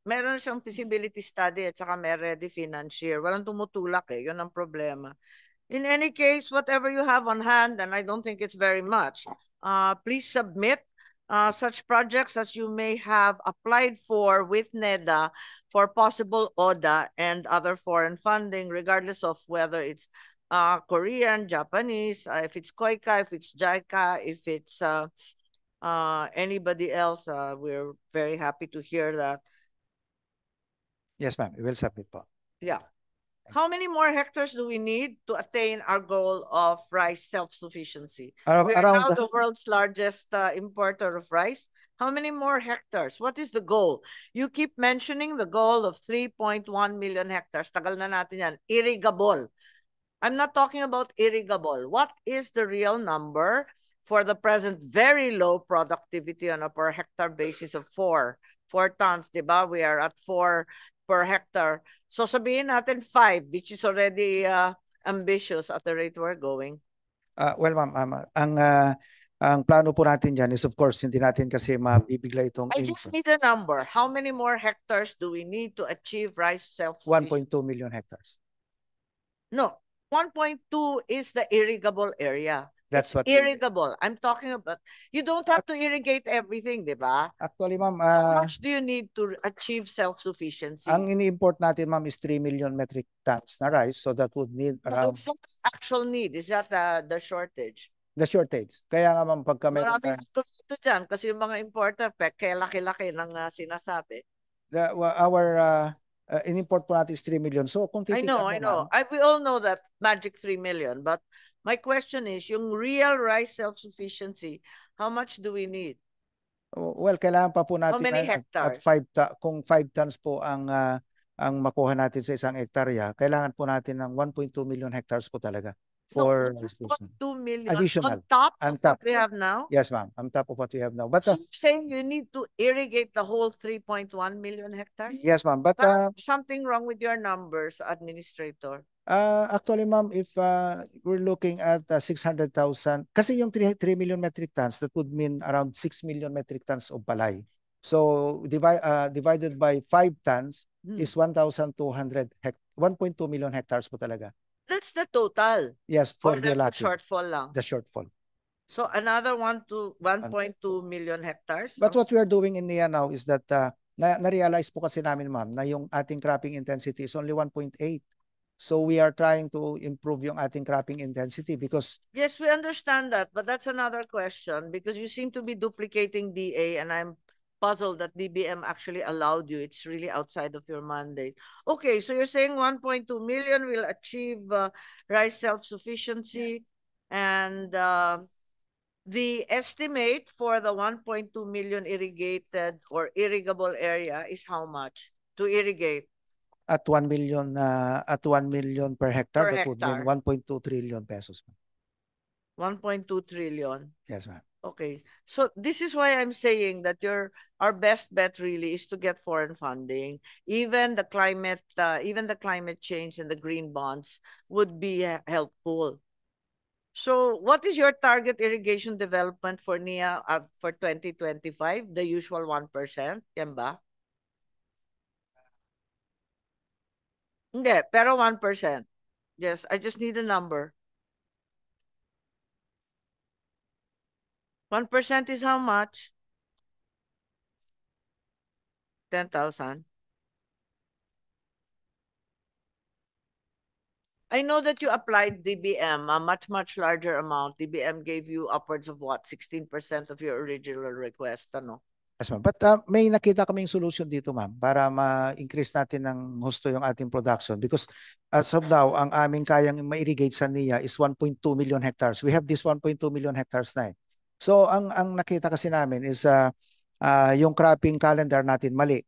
meron na siyang feasibility study at saka may ready financier. Walang tumutulak eh, yun ang problema. In any case, whatever you have on hand, and I don't think it's very much, uh, please submit uh, such projects as you may have applied for with NEDA for possible ODA and other foreign funding, regardless of whether it's uh, Korean, Japanese, uh, if it's COICA, if it's JICA, if it's uh, uh, anybody else, uh, we're very happy to hear that. Yes, ma'am. We'll submit, Yeah. How many more hectares do we need to attain our goal of rice self-sufficiency? We're now the, world's largest uh, importer of rice. How many more hectares? What is the goal? You keep mentioning the goal of 3.1 million hectares. Tagal na natin yan. Irrigable. I'm not talking about irrigable. What is the real number for the present very low productivity on a per hectare basis of four? Four tons, di We are at four per hectare. So sabihin natin 5 which is already uh, ambitious at the rate we're going. Uh, well ma'am, ang uh, ang plano po natin dyan is of course hindi natin kasi mabibigla itong I just need a number. How many more hectares do we need to achieve rice self 1.2 million hectares. No, 1.2 is the irrigable area. That's what irrigable. I'm talking about you don't have to irrigate everything, 'di ba? Actually, ma'am, uh, how much do you need to achieve self-sufficiency? Ang ini-import natin, ma'am, is 3 million metric tons na rice, so that would need around What's the actual need? Is that uh, the shortage? The shortage. Kaya nga ma'am pagka may Marami ito uh, dyan kasi yung mga importer pek kaya laki-laki ng uh, sinasabi. The, our uh, uh, in-import po natin is 3 million. So kung titingnan I know, I know. we all know that magic 3 million but My question is, yung real rice self-sufficiency, how much do we need? Well, kailangan pa po natin ay, at 5 ta- kung 5 tons po ang uh, ang makuha natin sa isang hektarya, kailangan po natin ng 1.2 million hectares po talaga for no, 2 million additional on top on top. what we have now. Yes, ma'am. On top of what we have now. But uh, You're saying you need to irrigate the whole 3.1 million hectares. Yes, ma'am. But, but uh, something wrong with your numbers, administrator. Uh, actually, ma'am, if uh, we're looking at uh, ah, 600,000, kasi yung 3, 3 million metric tons, that would mean around 6 million metric tons of balay. So divide, uh, divided by 5 tons hmm. is 1,200 1.2 million hectares po talaga. That's the total. Yes, for the that's the shortfall lang. The shortfall. So another 1 to 1.2 million hectares. But what we are doing in NIA now is that uh, na- na-realize po kasi namin ma'am na yung ating cropping intensity is only 1.8. So we are trying to improve yung ating cropping intensity because... Yes, we understand that. But that's another question because you seem to be duplicating DA and I'm puzzled that DBM actually allowed you. It's really outside of your mandate. Okay, so you're saying 1.2 million will achieve uh, rice self-sufficiency yeah. and... Uh, the estimate for the 1.2 million irrigated or irrigable area is how much to irrigate? at 1 million na uh, at 1 million per hectare, Per that would hectare. 1.2 trillion pesos. 1.2 trillion. Yes, ma'am. Okay. So this is why I'm saying that your our best bet really is to get foreign funding. Even the climate uh, even the climate change and the green bonds would be uh, helpful. So what is your target irrigation development for NIA uh, for 2025? The usual 1%, yan ba? Hindi, pero 1%. Yes, I just need a number. 1% is how much? 10,000. I know that you applied DBM, a much, much larger amount. DBM gave you upwards of what, 16% of your original request, ano? Yes, ma'am. But uh, may nakita kaming solution dito, ma'am, para ma-increase natin ng husto yung ating production because as of now, ang aming kayang ma-irrigate sa NIA is 1.2 million hectares. We have this 1.2 million hectares na eh. So, ang, ang nakita kasi namin is uh, uh, yung cropping calendar natin mali.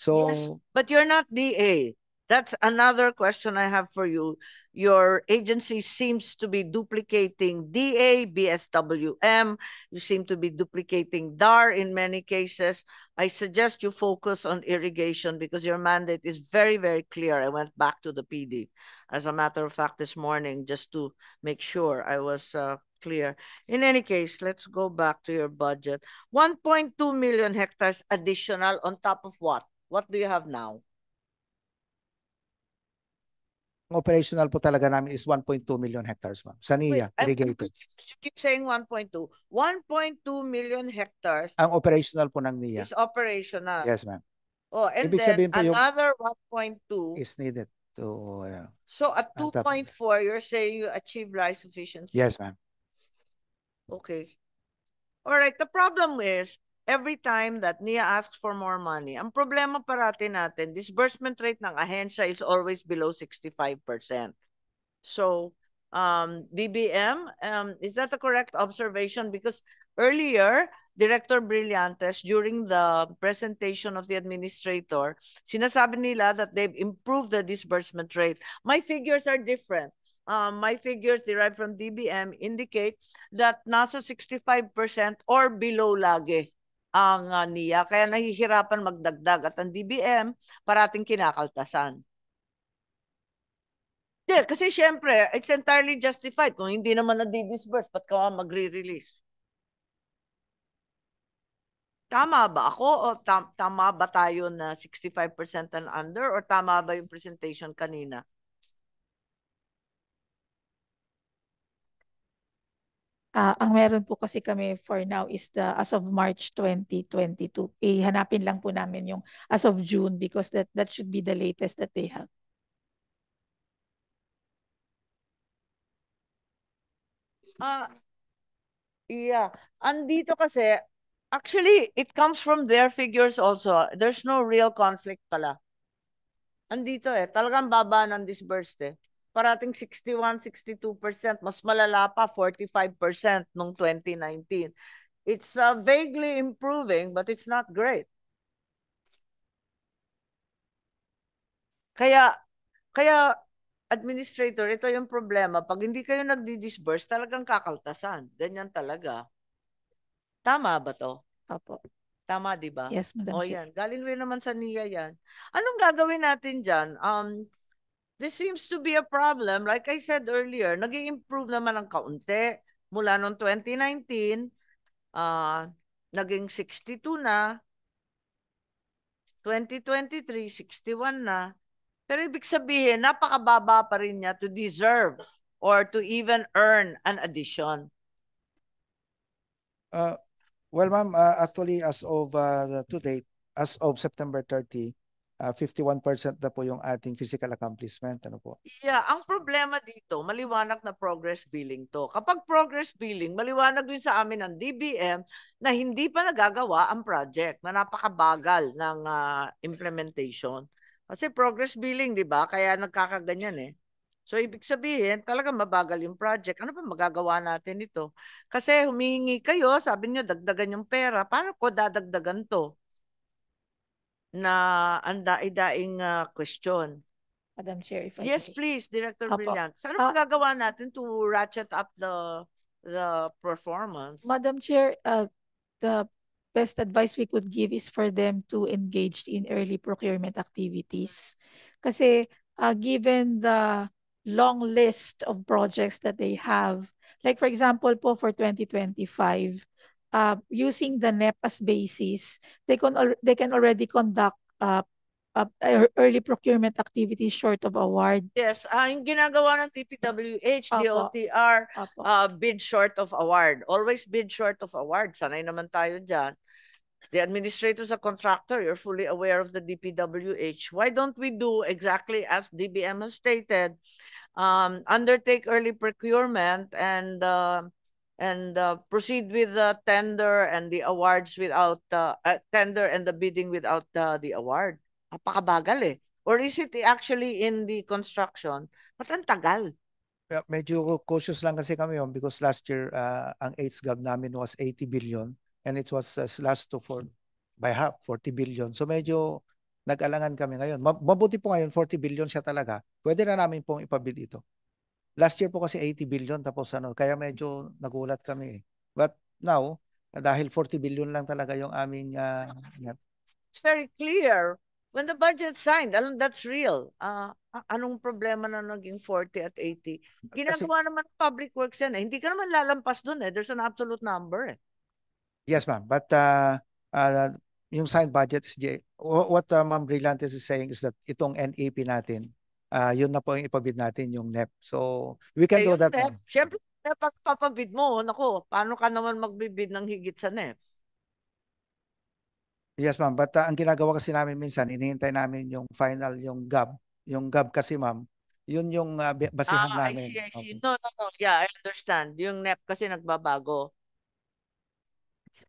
So, yes, but you're not DA. That's another question I have for you. Your agency seems to be duplicating DA, BSWM. You seem to be duplicating DAR in many cases. I suggest you focus on irrigation because your mandate is very, very clear. I went back to the PD, as a matter of fact, this morning just to make sure I was uh, clear. In any case, let's go back to your budget. 1.2 million hectares additional on top of what? What do you have now? operational po talaga namin is 1.2 million hectares, ma'am. Sa NIA, Wait, irrigated. You keep saying 1.2. 1.2 million hectares. Ang operational po ng NIA. Is operational. Yes, ma'am. Oh, and Ibig then another 1.2 is needed to uh, So at 2.4 you're saying you achieve rice sufficiency. Yes, ma'am. Okay. All right, the problem is every time that NIA asks for more money, ang problema parati natin, disbursement rate ng ahensya is always below 65%. So, um, DBM, um, is that a correct observation? Because earlier, Director Brillantes, during the presentation of the administrator, sinasabi nila that they've improved the disbursement rate. My figures are different. Um, my figures derived from DBM indicate that nasa 65% or below lagi ang uh, ah, NIA kaya nahihirapan magdagdag at ang DBM parating kinakaltasan. Yeah, kasi syempre, it's entirely justified. Kung hindi naman na-disburse, ba't ka magre-release? Tama ba ako o tam- tama ba tayo na 65% and under or tama ba yung presentation kanina? Uh, ang meron po kasi kami for now is the as of March 2022. hanapin lang po namin yung as of June because that that should be the latest that they have. Uh, yeah. Andito kasi, actually, it comes from their figures also. There's no real conflict pala. Andito eh. Talagang baba ng disbursed eh parating 61, 62%, mas malala pa 45% nung 2019. It's uh, vaguely improving but it's not great. Kaya kaya administrator, ito yung problema. Pag hindi kayo nagdi-disburse, talagang kakaltasan. Ganyan talaga. Tama ba to? Opo. Tama, di ba? Yes, Madam O yan. Galing rin naman sa niya yan. Anong gagawin natin dyan? Um, This seems to be a problem. Like I said earlier, nag improve naman ang kaunti. Mula noong 2019, uh, naging 62 na. 2023, 61 na. Pero ibig sabihin, napakababa pa rin niya to deserve or to even earn an addition. Uh, well, ma'am, uh, actually, as of uh, to date, as of September 30, uh, ah, 51% na po yung ating physical accomplishment. Ano po? Yeah, ang problema dito, maliwanag na progress billing to. Kapag progress billing, maliwanag din sa amin ng DBM na hindi pa nagagawa ang project na napakabagal ng uh, implementation. Kasi progress billing, di ba? Kaya nagkakaganyan eh. So, ibig sabihin, talaga mabagal yung project. Ano pa magagawa natin ito? Kasi humihingi kayo, sabi niyo dagdagan yung pera. Paano ko dadagdagan to? na ang daing uh, ah, question. Madam Chair, if I Yes, may. please, Director Apo. Brillant. Saan ah, magagawa natin to ratchet up the the performance? Madam Chair, uh, the best advice we could give is for them to engage in early procurement activities. Kasi uh, given the long list of projects that they have, like for example po for 2025, uh, using the NEPA's basis, they can, al- they can already conduct uh, uh, er, early procurement activities short of award. Yes, uh, yung ginagawa ng TPWH, Apo. DOTR, Apo. Uh, bid short of award. Always bid short of award. Sanay naman tayo dyan. The administrators a contractor. You're fully aware of the DPWH. Why don't we do exactly as DBM has stated, um, undertake early procurement and uh, and uh, proceed with the tender and the awards without uh, uh, tender and the bidding without uh, the award. Napakabagal eh. Or is it actually in the construction? But ang tagal? Yeah, medyo cautious lang kasi kami yun because last year uh, ang AIDS gov namin was 80 billion and it was uh, last to for by half 40 billion. So medyo nag-alangan kami ngayon. Mabuti po ngayon 40 billion siya talaga. Pwede na namin pong ipabid ito. Last year po kasi 80 billion tapos ano, kaya medyo nagulat kami eh. But now, dahil 40 billion lang talaga yung aming uh, It's very clear when the budget signed, alam that's real. Uh, anong problema na naging 40 at 80? Ginagawa kasi, naman public works yan eh. Hindi ka naman lalampas dun eh. There's an absolute number eh. Yes ma'am, but uh, uh, yung signed budget is what uh, Ma'am Brillantes is saying is that itong NAP natin uh, yun na po yung ipabid natin yung NEP. So, we can eh, do that. E NEP, now. Siyempre, NEP ang papabid mo. Nako, paano ka naman magbibid ng higit sa NEP? Yes, ma'am. But uh, ang ginagawa kasi namin minsan, inihintay namin yung final, yung GAB. Yung GAB kasi, ma'am, yun yung uh, basihan ah, namin. I see, I see. Okay. No, no, no. Yeah, I understand. Yung NEP kasi nagbabago.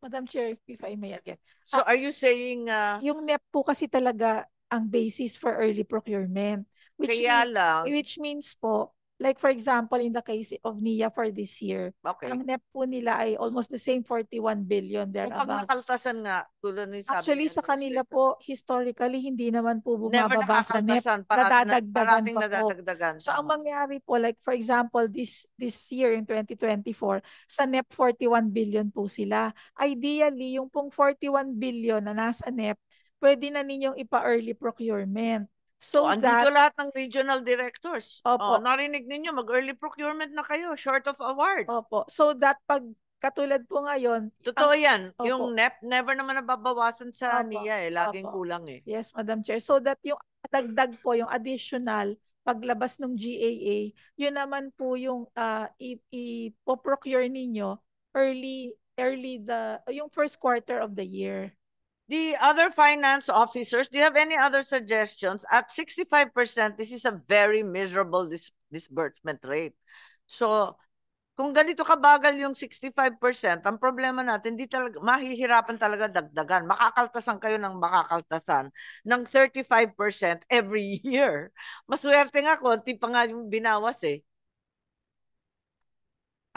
Madam Chair, if I may again. So uh, are you saying... Uh, yung NEP po kasi talaga ang basis for early procurement. Which Kaya mean, lang. Which means po, like for example, in the case of NIA for this year, okay. ang net po nila ay almost the same 41 billion thereabouts. Kung nakaltasan nga, tulad ni sabi. Actually, sa kanila po, historically, hindi naman po bumababa sa NEP. Para, nadadagdagan pa nadadagdagan. po. So, ang mangyari po, like for example, this this year in 2024, sa net 41 billion po sila. Ideally, yung pong 41 billion na nasa net, pwede na ninyong ipa-early procurement So, so oh, andito lahat ng regional directors. Opo. Oh, narinig ninyo, mag-early procurement na kayo, short of award. Opo. So that pag katulad po ngayon. Totoo ang, yan. Opo. Yung NEP, never naman nababawasan sa opo. NIA eh. Laging opo. kulang eh. Yes, Madam Chair. So that yung dagdag po, yung additional paglabas ng GAA, yun naman po yung uh, ah, i-procure ninyo early early the yung first quarter of the year the other finance officers, do you have any other suggestions? At 65%, this is a very miserable dis disbursement rate. So, kung ganito kabagal yung 65%, ang problema natin, di talaga, mahihirapan talaga dagdagan. Makakaltasan kayo ng makakaltasan ng 35% every year. Maswerte nga, konti pa nga yung binawas eh.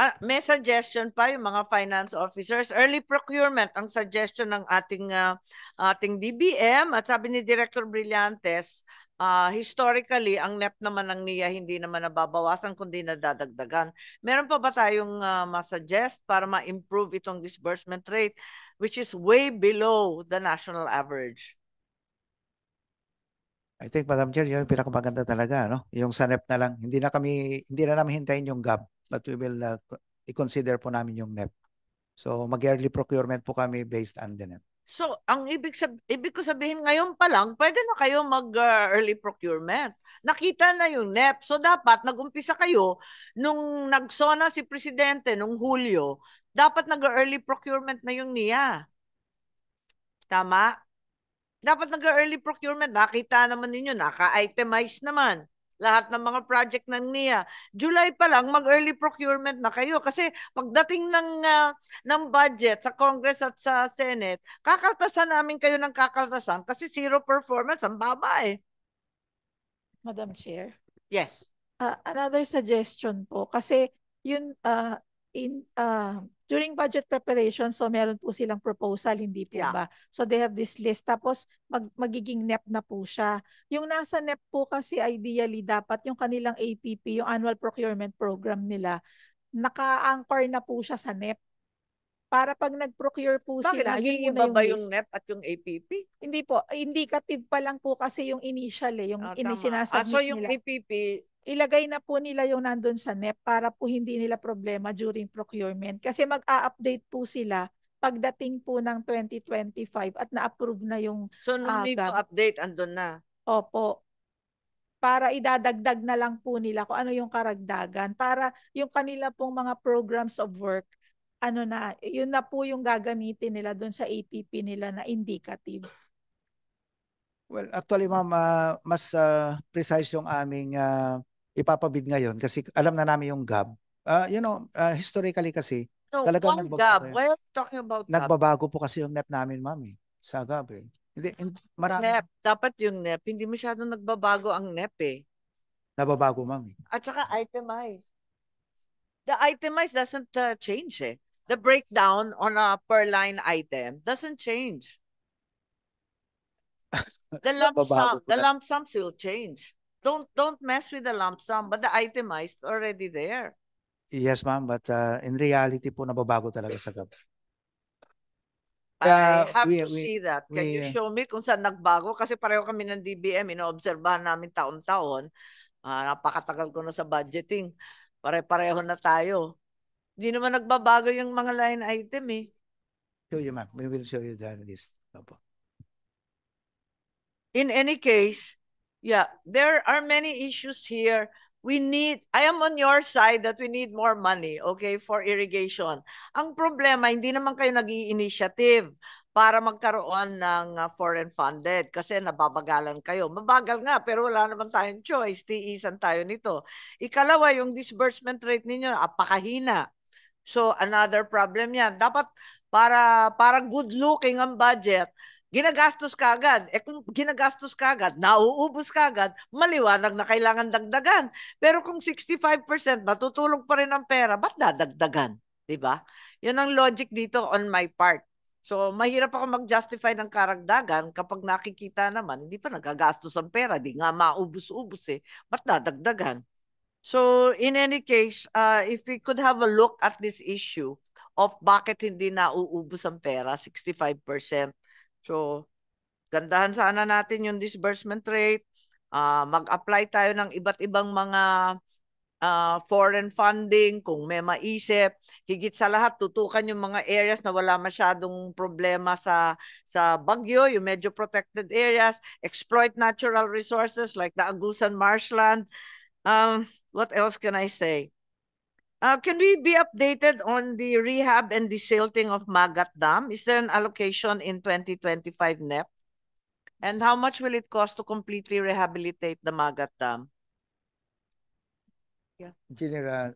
Uh, may suggestion pa yung mga finance officers. Early procurement ang suggestion ng ating uh, ating DBM at sabi ni Director Brillantes, uh, historically ang NEP naman ng NIA hindi naman nababawasan kundi nadadagdagan. Meron pa ba tayong uh, masuggest para ma-improve itong disbursement rate which is way below the national average? I think Madam Chair, yun yung pinakamaganda talaga, no? Yung sa NEP na lang. Hindi na kami hindi na namin hintayin yung gap that we will uh, i-consider po namin yung NEP. So mag early procurement po kami based on the NEP. So, ang ibig sab ibig ko sabihin ngayon pa lang, pwede na kayo mag uh, early procurement. Nakita na yung NEP. So dapat nagumpisa kayo nung nagsona si presidente nung Hulyo, dapat nag-early procurement na yung niya. Tama? Dapat nag-early procurement. Nakita naman ninyo, naka-itemize naman lahat ng mga project ng NIA. July pa lang mag-early procurement na kayo kasi pagdating ng uh, ng budget sa Congress at sa Senate, kakaltasan namin kayo ng kakaltasan kasi zero performance ang baba eh. Madam Chair. Yes. Uh, another suggestion po kasi yun uh, in uh, during budget preparation, so meron po silang proposal, hindi po yeah. ba? So they have this list. Tapos mag, magiging NEP na po siya. Yung nasa NEP po kasi ideally dapat yung kanilang APP, yung Annual Procurement Program nila, naka-anchor na po siya sa NEP. Para pag nag-procure po Bakit, sila, yun muna ba yung NEP at yung APP? Hindi po. Indicative pa lang po kasi yung initial eh, yung oh, ah, ini ah, so yung nila. APP, ilagay na po nila yung nandun sa NEP para po hindi nila problema during procurement. Kasi mag-a-update po sila pagdating po ng 2025 at na-approve na yung So, nung uh, need to update, andun na? Opo. Para idadagdag na lang po nila kung ano yung karagdagan. Para yung kanila pong mga programs of work, ano na, yun na po yung gagamitin nila doon sa APP nila na indicative. Well, actually ma'am, uh, mas uh, precise yung aming uh, ipapabid ngayon kasi alam na namin yung gab. Uh, you know, uh, historically kasi, no, talaga why gab? Why are you talking about gab? Nagbabago po kasi yung NEP namin, mami, eh, sa gab eh. Hindi, marami. NEP, dapat yung NEP. Hindi masyado nagbabago ang NEP eh. Nababago, mami. Eh. At saka itemized. The itemized doesn't uh, change eh. The breakdown on a per line item doesn't change. The lump sum, the lump sum will change don't don't mess with the lump sum, but the itemized already there. Yes, ma'am, but uh, in reality po nababago talaga sa gab. Uh, I have we, to we, see that. Can we, you show me kung saan nagbago? Kasi pareho kami ng DBM, inoobserbahan namin taon-taon. Uh, napakatagal ko na sa budgeting. Pare-pareho na tayo. Hindi naman nagbabago yung mga line item eh. Show you ma'am. We will show you the list. Opo. In any case, Yeah, there are many issues here. We need, I am on your side that we need more money, okay, for irrigation. Ang problema, hindi naman kayo nag initiative para magkaroon ng ah, foreign funded kasi nababagalan kayo. Mabagal nga pero wala naman tayong choice. Tiisan tayo nito. Ikalawa, yung disbursement rate ninyo apakahina. So another problem yan. Dapat para para good looking ang budget, Ginagastos ka agad. Eh kung ginagastos ka agad, nauubos ka agad, maliwanag na kailangan dagdagan. Pero kung 65% natutulog pa rin ang pera, ba't dadagdagan? 'Di ba? 'Yun ang logic dito on my part. So, mahirap ako mag-justify ng karagdagan kapag nakikita naman, hindi pa nagagastos ang pera, di nga maubos-ubos eh. Ba't dadagdagan? So, in any case, uh, if we could have a look at this issue of bakit hindi nauubos ang pera, 65%, So, gandahan sana natin yung disbursement rate. Uh, mag-apply tayo ng iba't ibang mga uh, foreign funding kung may maisip. Higit sa lahat, tutukan yung mga areas na wala masyadong problema sa, sa bagyo, yung medyo protected areas. Exploit natural resources like the Agusan marshland. Um, what else can I say? Uh, can we be updated on the rehab and desilting of Magat Dam? Is there an allocation in 2025 NEP? And how much will it cost to completely rehabilitate the Magat Dam? Yeah. General,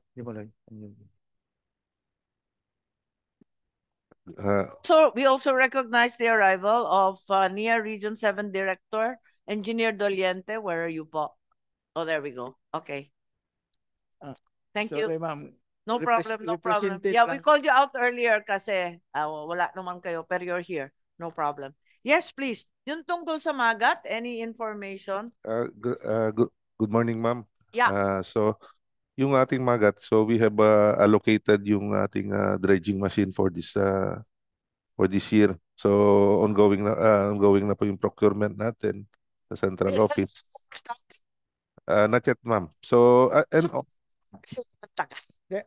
uh, so we also recognize the arrival of uh, NIA Region 7 Director, Engineer Doliente. Where are you, Paul? Oh, there we go. Okay. Ah. Thank Sorry, you. Sorry, ma'am. No problem, no problem. Yeah, we called you out earlier kasi uh, wala naman kayo, pero you're here. No problem. Yes, please. Yung tungkol sa magat, any information? Uh, good, uh, good, good morning, ma'am. Yeah. Uh, so, yung ating magat, so we have uh, allocated yung ating uh, dredging machine for this uh, for this year. So, ongoing na, uh, ongoing na po yung procurement natin sa central yes, office. Uh, not yet, ma'am. So, uh, and, so, The,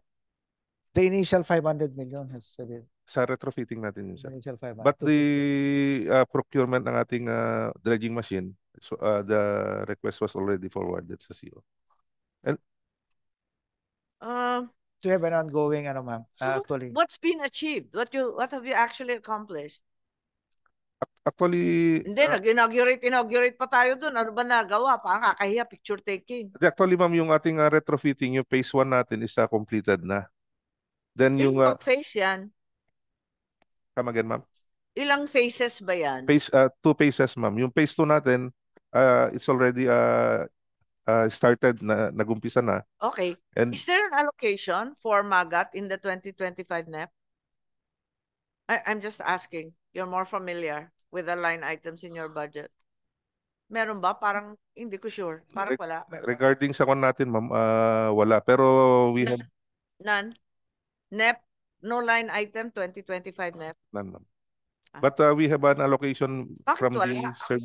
the initial 500 million has said Sa retrofitting natin yun, sir. initial 500. But the uh, procurement ng ating uh, dredging machine, so, uh, the request was already forwarded sa CO. E And, uh, to have an ongoing, ano ma'am, uh, so uh, actually. What's been achieved? What you What have you actually accomplished? Actually, Hindi, uh, nag-inaugurate, inaugurate pa tayo doon. Ano ba nagawa? Pa, kakahiya, picture taking. actually ma'am, yung ating uh, retrofitting, yung phase 1 natin is uh, completed na. Then yung... Uh, phase yan? Come again, ma'am. Ilang phases ba yan? Phase, uh, two phases, ma'am. Yung phase 2 natin, uh, it's already uh, uh, started na, nagumpisa na. Okay. And, is there an allocation for MAGAT in the 2025 NEP? I I'm just asking. You're more familiar with the line items in your budget? Meron ba? Parang hindi ko sure. Parang Re- wala. Regarding sa kon natin, ma'am, uh, wala. Pero we have... None. NEP, no line item 2025 NEP. None, ma'am. Ah. But uh, we have an allocation Bakit from wala? the...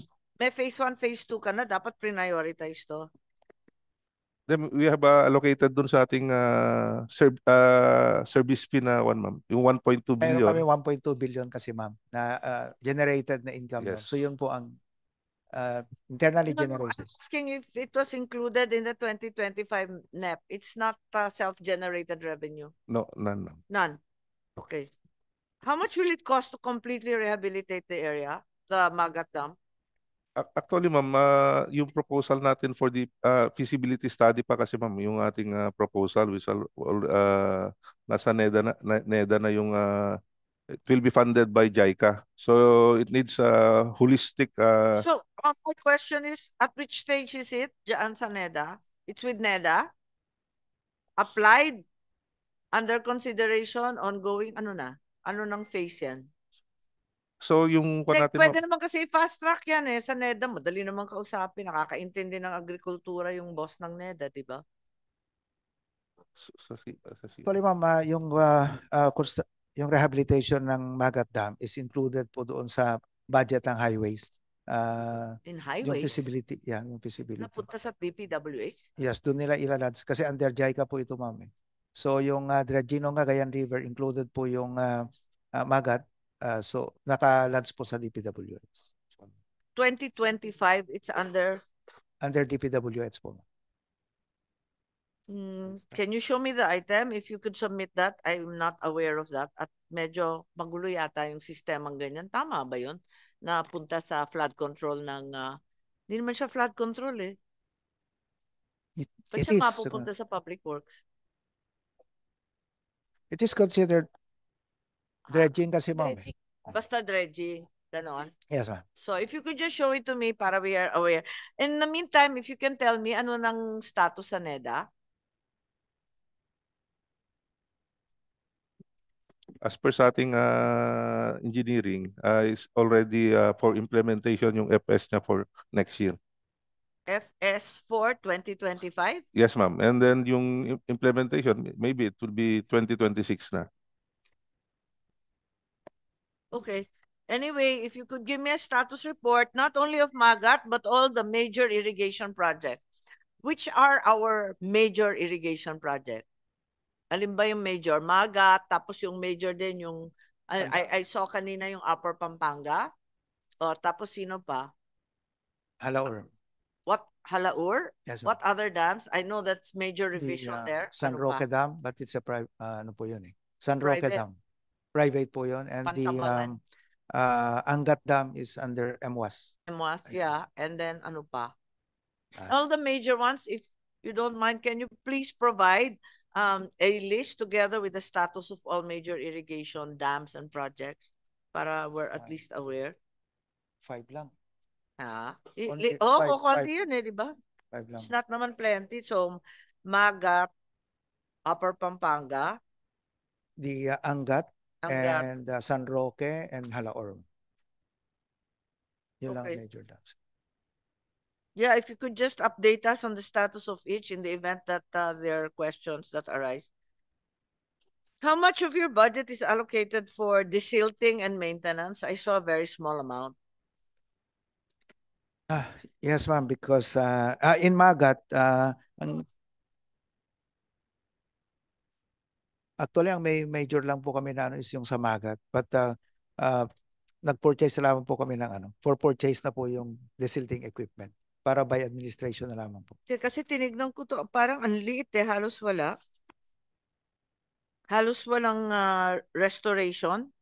May phase 1, phase 2 ka na. Dapat prioritize to. Then we have uh, allocated dun sa ating uh, serv- uh, service fee na one, ma'am. Yung 1.2 billion. Meron kami 1.2 billion kasi, ma'am, na uh, generated na income. Yes. So yun po ang uh, internally generated. no, generated. asking if it was included in the 2025 NEP. It's not uh, self-generated revenue. No, none, ma'am. None. Okay. How much will it cost to completely rehabilitate the area, the Magat Dam? actually ma'am, uh, yung proposal natin for the uh, feasibility study pa kasi ma'am, yung ating uh, proposal which uh, nasa NEDA na, NEDA na yung uh, it will be funded by JICA. So it needs a uh, holistic uh... So um, my question is at which stage is it? Diyan sa NEDA? It's with NEDA? Applied under consideration ongoing ano na? Ano nang phase yan? So yung kung natin Pwede ma- naman kasi fast track yan eh sa NEDA, madali naman kausapin, nakakaintindi ng agrikultura yung boss ng NEDA, 'di ba? Sa sa ah, Actually ma'am, uh, yung uh, uh, yung rehabilitation ng Magat Dam is included po doon sa budget ng highways. Uh, In highways? Yung feasibility, yeah, yung feasibility. Napunta sa PPWH? Yes, doon nila ilalads kasi under JICA po ito ma'am. Eh. So yung uh, Dragino Cagayan River included po yung uh, uh, Magat Uh, so, naka-lodge po sa DPWH. 2025, it's under? Under DPWH po. Mm, can you show me the item? If you could submit that, I'm not aware of that. At medyo magulo yata yung sistemang ganyan. Tama ba yun? Na punta sa flood control ng... Uh, hindi naman siya flood control eh. It, Ba't it siya mapupunta sa public works? It is considered Dredging kasi, ma'am. Eh. Basta dredging. Ganon. Yes, ma'am. So, if you could just show it to me para we are aware. In the meantime, if you can tell me ano nang status sa NEDA? As per sa ating uh, engineering, uh, is already uh, for implementation yung FS niya for next year. FS for 2025? Yes, ma'am. And then yung implementation, maybe it will be 2026 na. Okay. Anyway, if you could give me a status report, not only of Magat, but all the major irrigation projects. Which are our major irrigation project? Alin ba yung major? Magat, tapos yung major din yung, I, I, I saw kanina yung Upper Pampanga. O, tapos sino pa? Halaur. What? Halaur? Yes, What other dams? I know that's major revision the, uh, ah, there. San ano Roque pa? Dam, but it's a private, uh, ano po yun eh? San private. Roque Dam. private po yon, And the um, uh, Angat Dam is under MWAS. MWAS, yeah. And then ano pa? Ah. All the major ones, if you don't mind, can you please provide um, a list together with the status of all major irrigation dams and projects para we're at least aware? Five lang. Ah, oh, five, five. yun eh, di ba? Five lang. It's not naman plenty. So, Magat, Upper Pampanga, The uh, Angat, and uh, San Roque and Halaorm. Yun okay. lang major dams. Yeah, if you could just update us on the status of each in the event that uh, there are questions that arise. How much of your budget is allocated for desilting and maintenance? I saw a very small amount. Uh, yes, ma'am, because uh, uh, in Magat, uh, ang Actually, ang may major lang po kami na ano is yung samagat But uh, uh, nag-purchase na lamang po kami ng ano. For purchase na po yung desilting equipment para by administration na lamang po. Kasi tinignan ko to, parang ang liit eh, halos wala. Halos walang uh, restoration.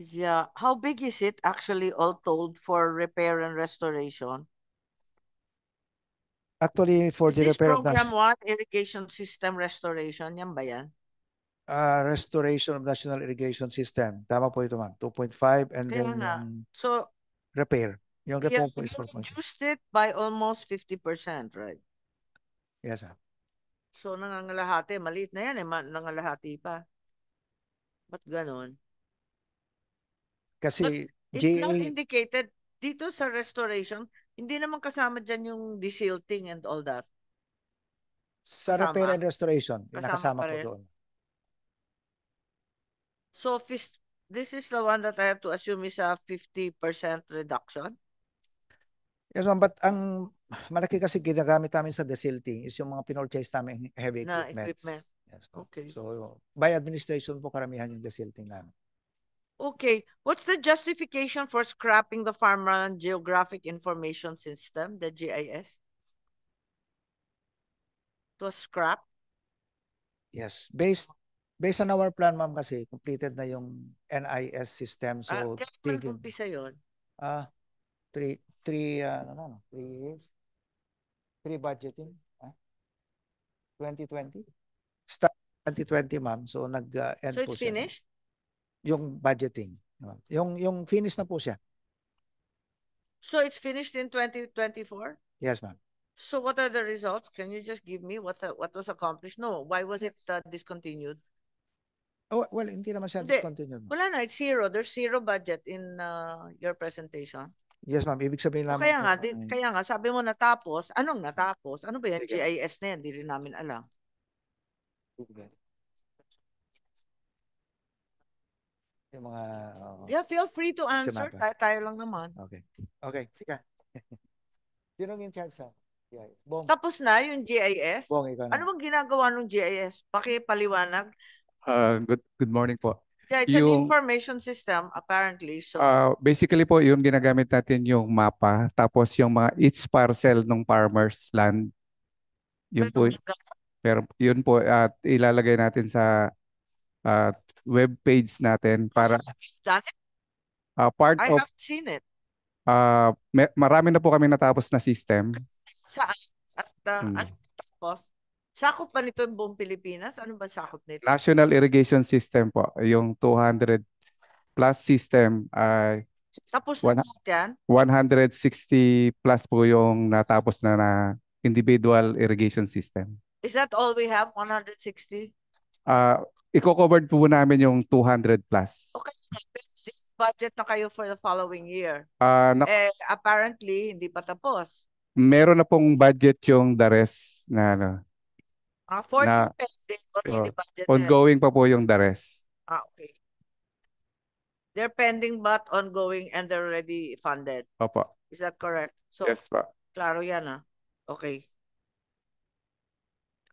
Yeah. How big is it actually all told for repair and restoration? Actually, for Is the repair of program the... one, irrigation system restoration, yan ba yan? Uh, restoration of national irrigation system. Tama po ito, ma'am. 2.5 and Kaya then na. Um, so, repair. Yung repair yes, po is 4.5. reduced it by almost 50%, right? Yes, ma'am. So, nangangalahati. Maliit na yan eh. Nangangalahati pa. Ba't ganon? Kasi, But it's GA... not indicated dito sa restoration, hindi naman kasama dyan yung desilting and all that. Sa ano kasama. repair and restoration, kasama nakasama ko doon. So, this is the one that I have to assume is a 50% reduction? Yes, ma'am. But ang malaki kasi ginagamit namin sa desilting is yung mga pinurchase namin heavy equipment. Yes, okay. So, by administration po karamihan yung desilting namin. Okay. What's the justification for scrapping the Farmland Geographic Information System, the GIS? To scrap? Yes. Based based on our plan, ma'am, kasi completed na yung NIS system. So, ah, kailan tigil... uh, 3 3 uh, ano, ano, three years? Three budgeting? Ah? 2020? Start 2020, ma'am. So, nag-end ah, So, it's finished? yung budgeting. Yung yung finish na po siya. So it's finished in 2024? Yes, ma'am. So what are the results? Can you just give me what what was accomplished? No, why was it uh, discontinued? Oh, well, hindi naman siya hindi. discontinued. Wala na, it's zero. There's zero budget in uh, your presentation. Yes, ma'am. Ibig sabihin lang. kaya nga, di, kaya nga, sabi mo natapos. Anong natapos? Ano ba yan? GIS na yan. Hindi rin namin alam. Okay. Yung mga... Uh, yeah, feel free to answer. Tayo, tayo lang naman. Okay. Okay, sige. Sino in charge sa GIS? Bong. Tapos na yung GIS? Bong, ikaw na. Ano bang ginagawa ng GIS? Pakipaliwanag. Uh, good, good morning po. Yeah, it's yung, an information system apparently. So uh, basically po yung ginagamit natin yung mapa tapos yung mga each parcel ng farmers land. Yun po. Pero yun po at ilalagay natin sa at ah, web page natin para uh, part I of haven't seen it. Uh, ah, may, marami na po kami natapos na system. Sa At uh, hmm. tapos? Sakop pa nito yung buong Pilipinas? Ano ba sakop nito? National Irrigation System po. Yung 200 plus system. Uh, tapos na yan? 160 plus po yung natapos na na individual irrigation system. Is that all we have? 160? Uh, i-covered po namin yung 200 plus. Okay, budget na kayo for the following year. Uh, na- eh, apparently, hindi pa tapos. Meron na pong budget yung the rest na ano. Ah, uh, for na, pending, already oh, budgeted. Ongoing pa po yung the rest. Ah, okay. They're pending but ongoing and they're already funded. Opo. Is that correct? So, yes pa. Klaro yan ah. Okay.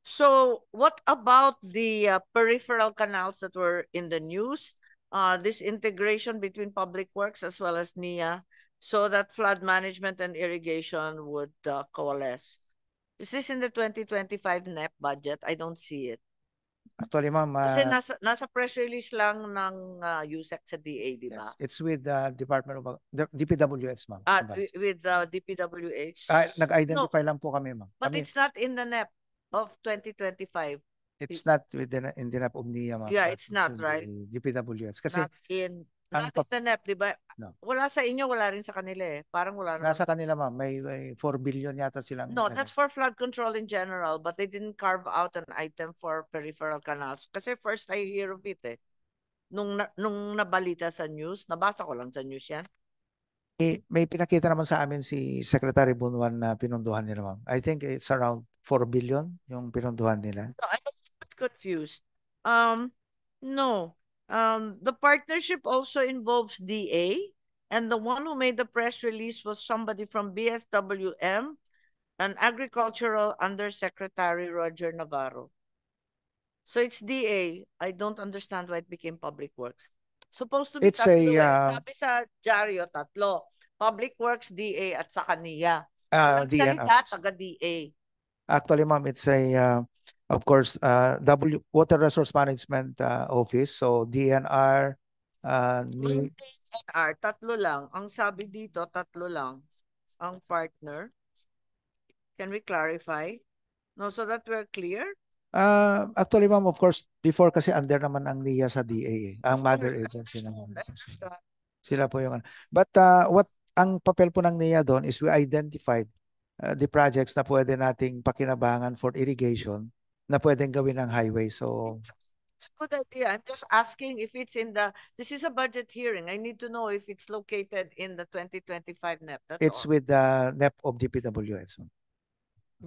So what about the uh, peripheral canals that were in the news? Uh, this integration between public works as well as NIA so that flood management and irrigation would uh, coalesce. Is this in the 2025 NEP budget? I don't see it. Actually, ma'am. Uh, Kasi nasa, nasa press release lang ng uh, USEC sa DA, di ba? Yes. It's with the uh, Department of DPWs, DPWH, ma'am. Ah, uh, with the DPWH. Ah, uh, Nag-identify no, lang po kami, ma'am. But kami, it's not in the NEP. of 2025. It's not within in the NAP Omnia, ma'am. Yeah, it's not, right? DPWS. Kasi Not in, ang not in the NEP, di ba? No. Wala sa inyo, wala rin sa kanila eh. Parang wala na. nasa kanila, ma'am, may, may 4 billion yata silang. No, that's for flood control in general, but they didn't carve out an item for peripheral canals. Kasi first I hear of it eh. Nung, nung nabalita sa news, nabasa ko lang sa news yan, may pinakita naman sa amin si Secretary Bunwan na pinunduhan nila, ma'am. I think it's around 4 billion yung pinunduhan nila. No, I'm a bit confused. Um, no. Um, the partnership also involves DA and the one who made the press release was somebody from BSWM, an agricultural undersecretary, Roger Navarro. So it's DA. I don't understand why it became Public Works. Supposed to be It's tatlo. A, eh. uh, eh. Sabi sa dyaryo, tatlo. Public Works, DA, at sa kaniya. Uh, ah, Nagsalita, ah. taga-DA. Actually, ma'am, it's a, uh, of course, uh, W Water Resource Management uh, Office. So, DNR, uh, ni... DNR, tatlo lang. Ang sabi dito, tatlo lang. Ang partner. Can we clarify? No, so that we're clear? Uh, actually, ma'am, of course, before kasi under naman ang NIA sa DA, eh. ang mother agency naman. Sila po yung ano. But uh, what ang papel po ng NIA doon is we identified uh, the projects na pwede nating pakinabangan for irrigation na pwedeng gawin ng highway. So, it's good idea. I'm just asking if it's in the, this is a budget hearing. I need to know if it's located in the 2025 NEP. That's it's all. with the NEP of DPWH.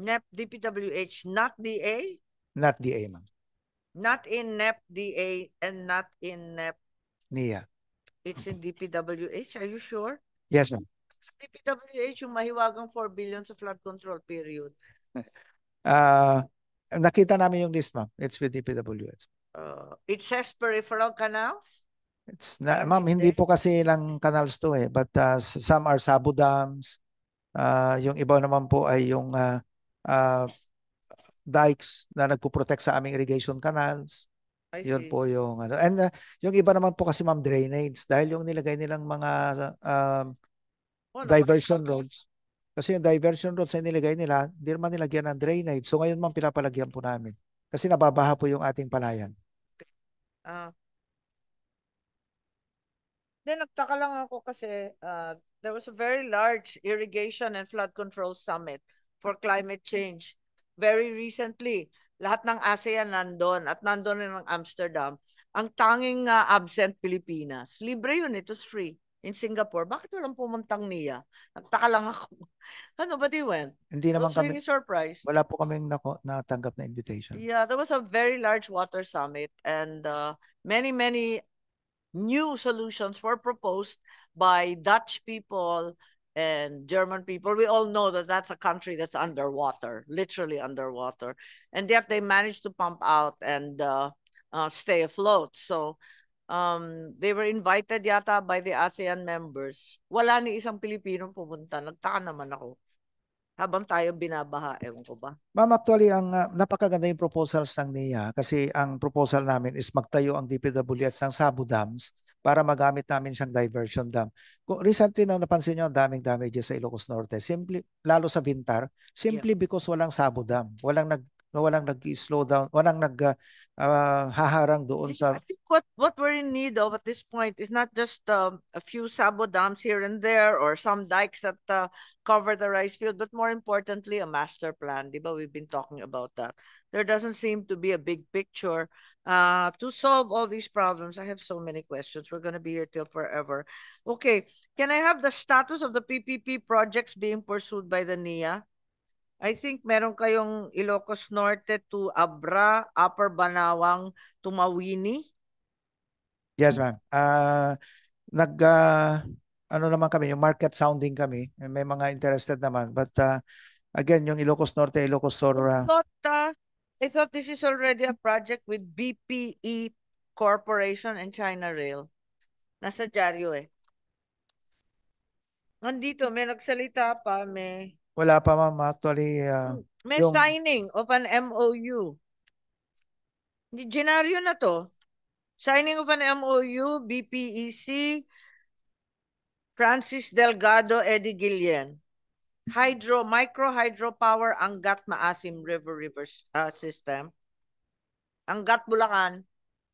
NEP DPWH, not DA? Not DA, ma'am. Not in NEP DA and not in NEP. NIA. E It's in DPWH. Are you sure? Yes, ma'am. Sa DPWH, yung mahiwagang 4 billion sa flood control period. Uh, nakita namin yung list, ma'am. It's with DPWH. Uh, it says peripheral canals? It's na, ma'am, hindi po kasi lang canals to eh. But uh, some are sabo dams. Uh, ah, yung iba naman po ay yung uh, uh, dikes na nagpo-protect sa aming irrigation canals. I see. po yung ano. And uh, yung iba naman po kasi ma'am drainage dahil yung nilagay nilang mga um, oh, ano diversion roads. Kasi yung diversion roads na nilagay nila, hindi naman nilagyan ng drainage. So ngayon ma'am pinapalagyan po namin kasi nababaha po yung ating palayan. Uh, then nagtaka lang ako kasi uh, there was a very large irrigation and flood control summit for climate change very recently, lahat ng ASEAN nandun at nandun rin ang Amsterdam. Ang tanging uh, absent Pilipinas. Libre yun, it was free in Singapore. Bakit walang pumuntang niya? Nagtaka lang ako. Ano ba they went? Hindi naman was kami. Really surprised. Wala po kaming nako, natanggap na invitation. Yeah, there was a very large water summit and uh, many, many new solutions were proposed by Dutch people and German people, we all know that that's a country that's underwater, literally underwater. And yet they managed to pump out and uh, uh, stay afloat. So um, they were invited yata by the ASEAN members. Wala ni isang Pilipino pumunta. Nagtaka naman ako. Habang tayo binabaha, ewan ko ba? Ma'am, actually, ang uh, napakaganda yung proposals ng NIA kasi ang proposal namin is magtayo ang DPW at sang Sabu Dams para magamit namin siyang diversion dam. Kung recently na napansin niyo ang daming damages sa Ilocos Norte, simply lalo sa Bintar, simply yeah. because walang sabo dam, walang nag no walang nag-slow down walang nag uh, haharang doon sa I think what what we're in need of at this point is not just um, a few sabo dams here and there or some dikes that uh, cover the rice field but more importantly a master plan Diba we've been talking about that there doesn't seem to be a big picture uh, to solve all these problems i have so many questions we're going to be here till forever okay can i have the status of the ppp projects being pursued by the nia I think meron kayong Ilocos Norte to Abra, Upper Banawang, Tumawini. Yes, ma'am. Uh, nag uh, ano naman kami, yung market sounding kami. May mga interested naman. But uh, again, yung Ilocos Norte, Ilocos Sur. Uh... I, thought, uh, I thought this is already a project with BPE Corporation and China Rail. Nasa dyaryo eh. Nandito, may nagsalita pa, may... Wala pa ma'am. Actually, uh, May yung- signing of an MOU. Ni- Genaryo na to. Signing of an MOU, BPEC, Francis Delgado, Eddie Gillian. Hydro, micro hydropower, Angat Maasim River River uh, System. Angat Bulacan.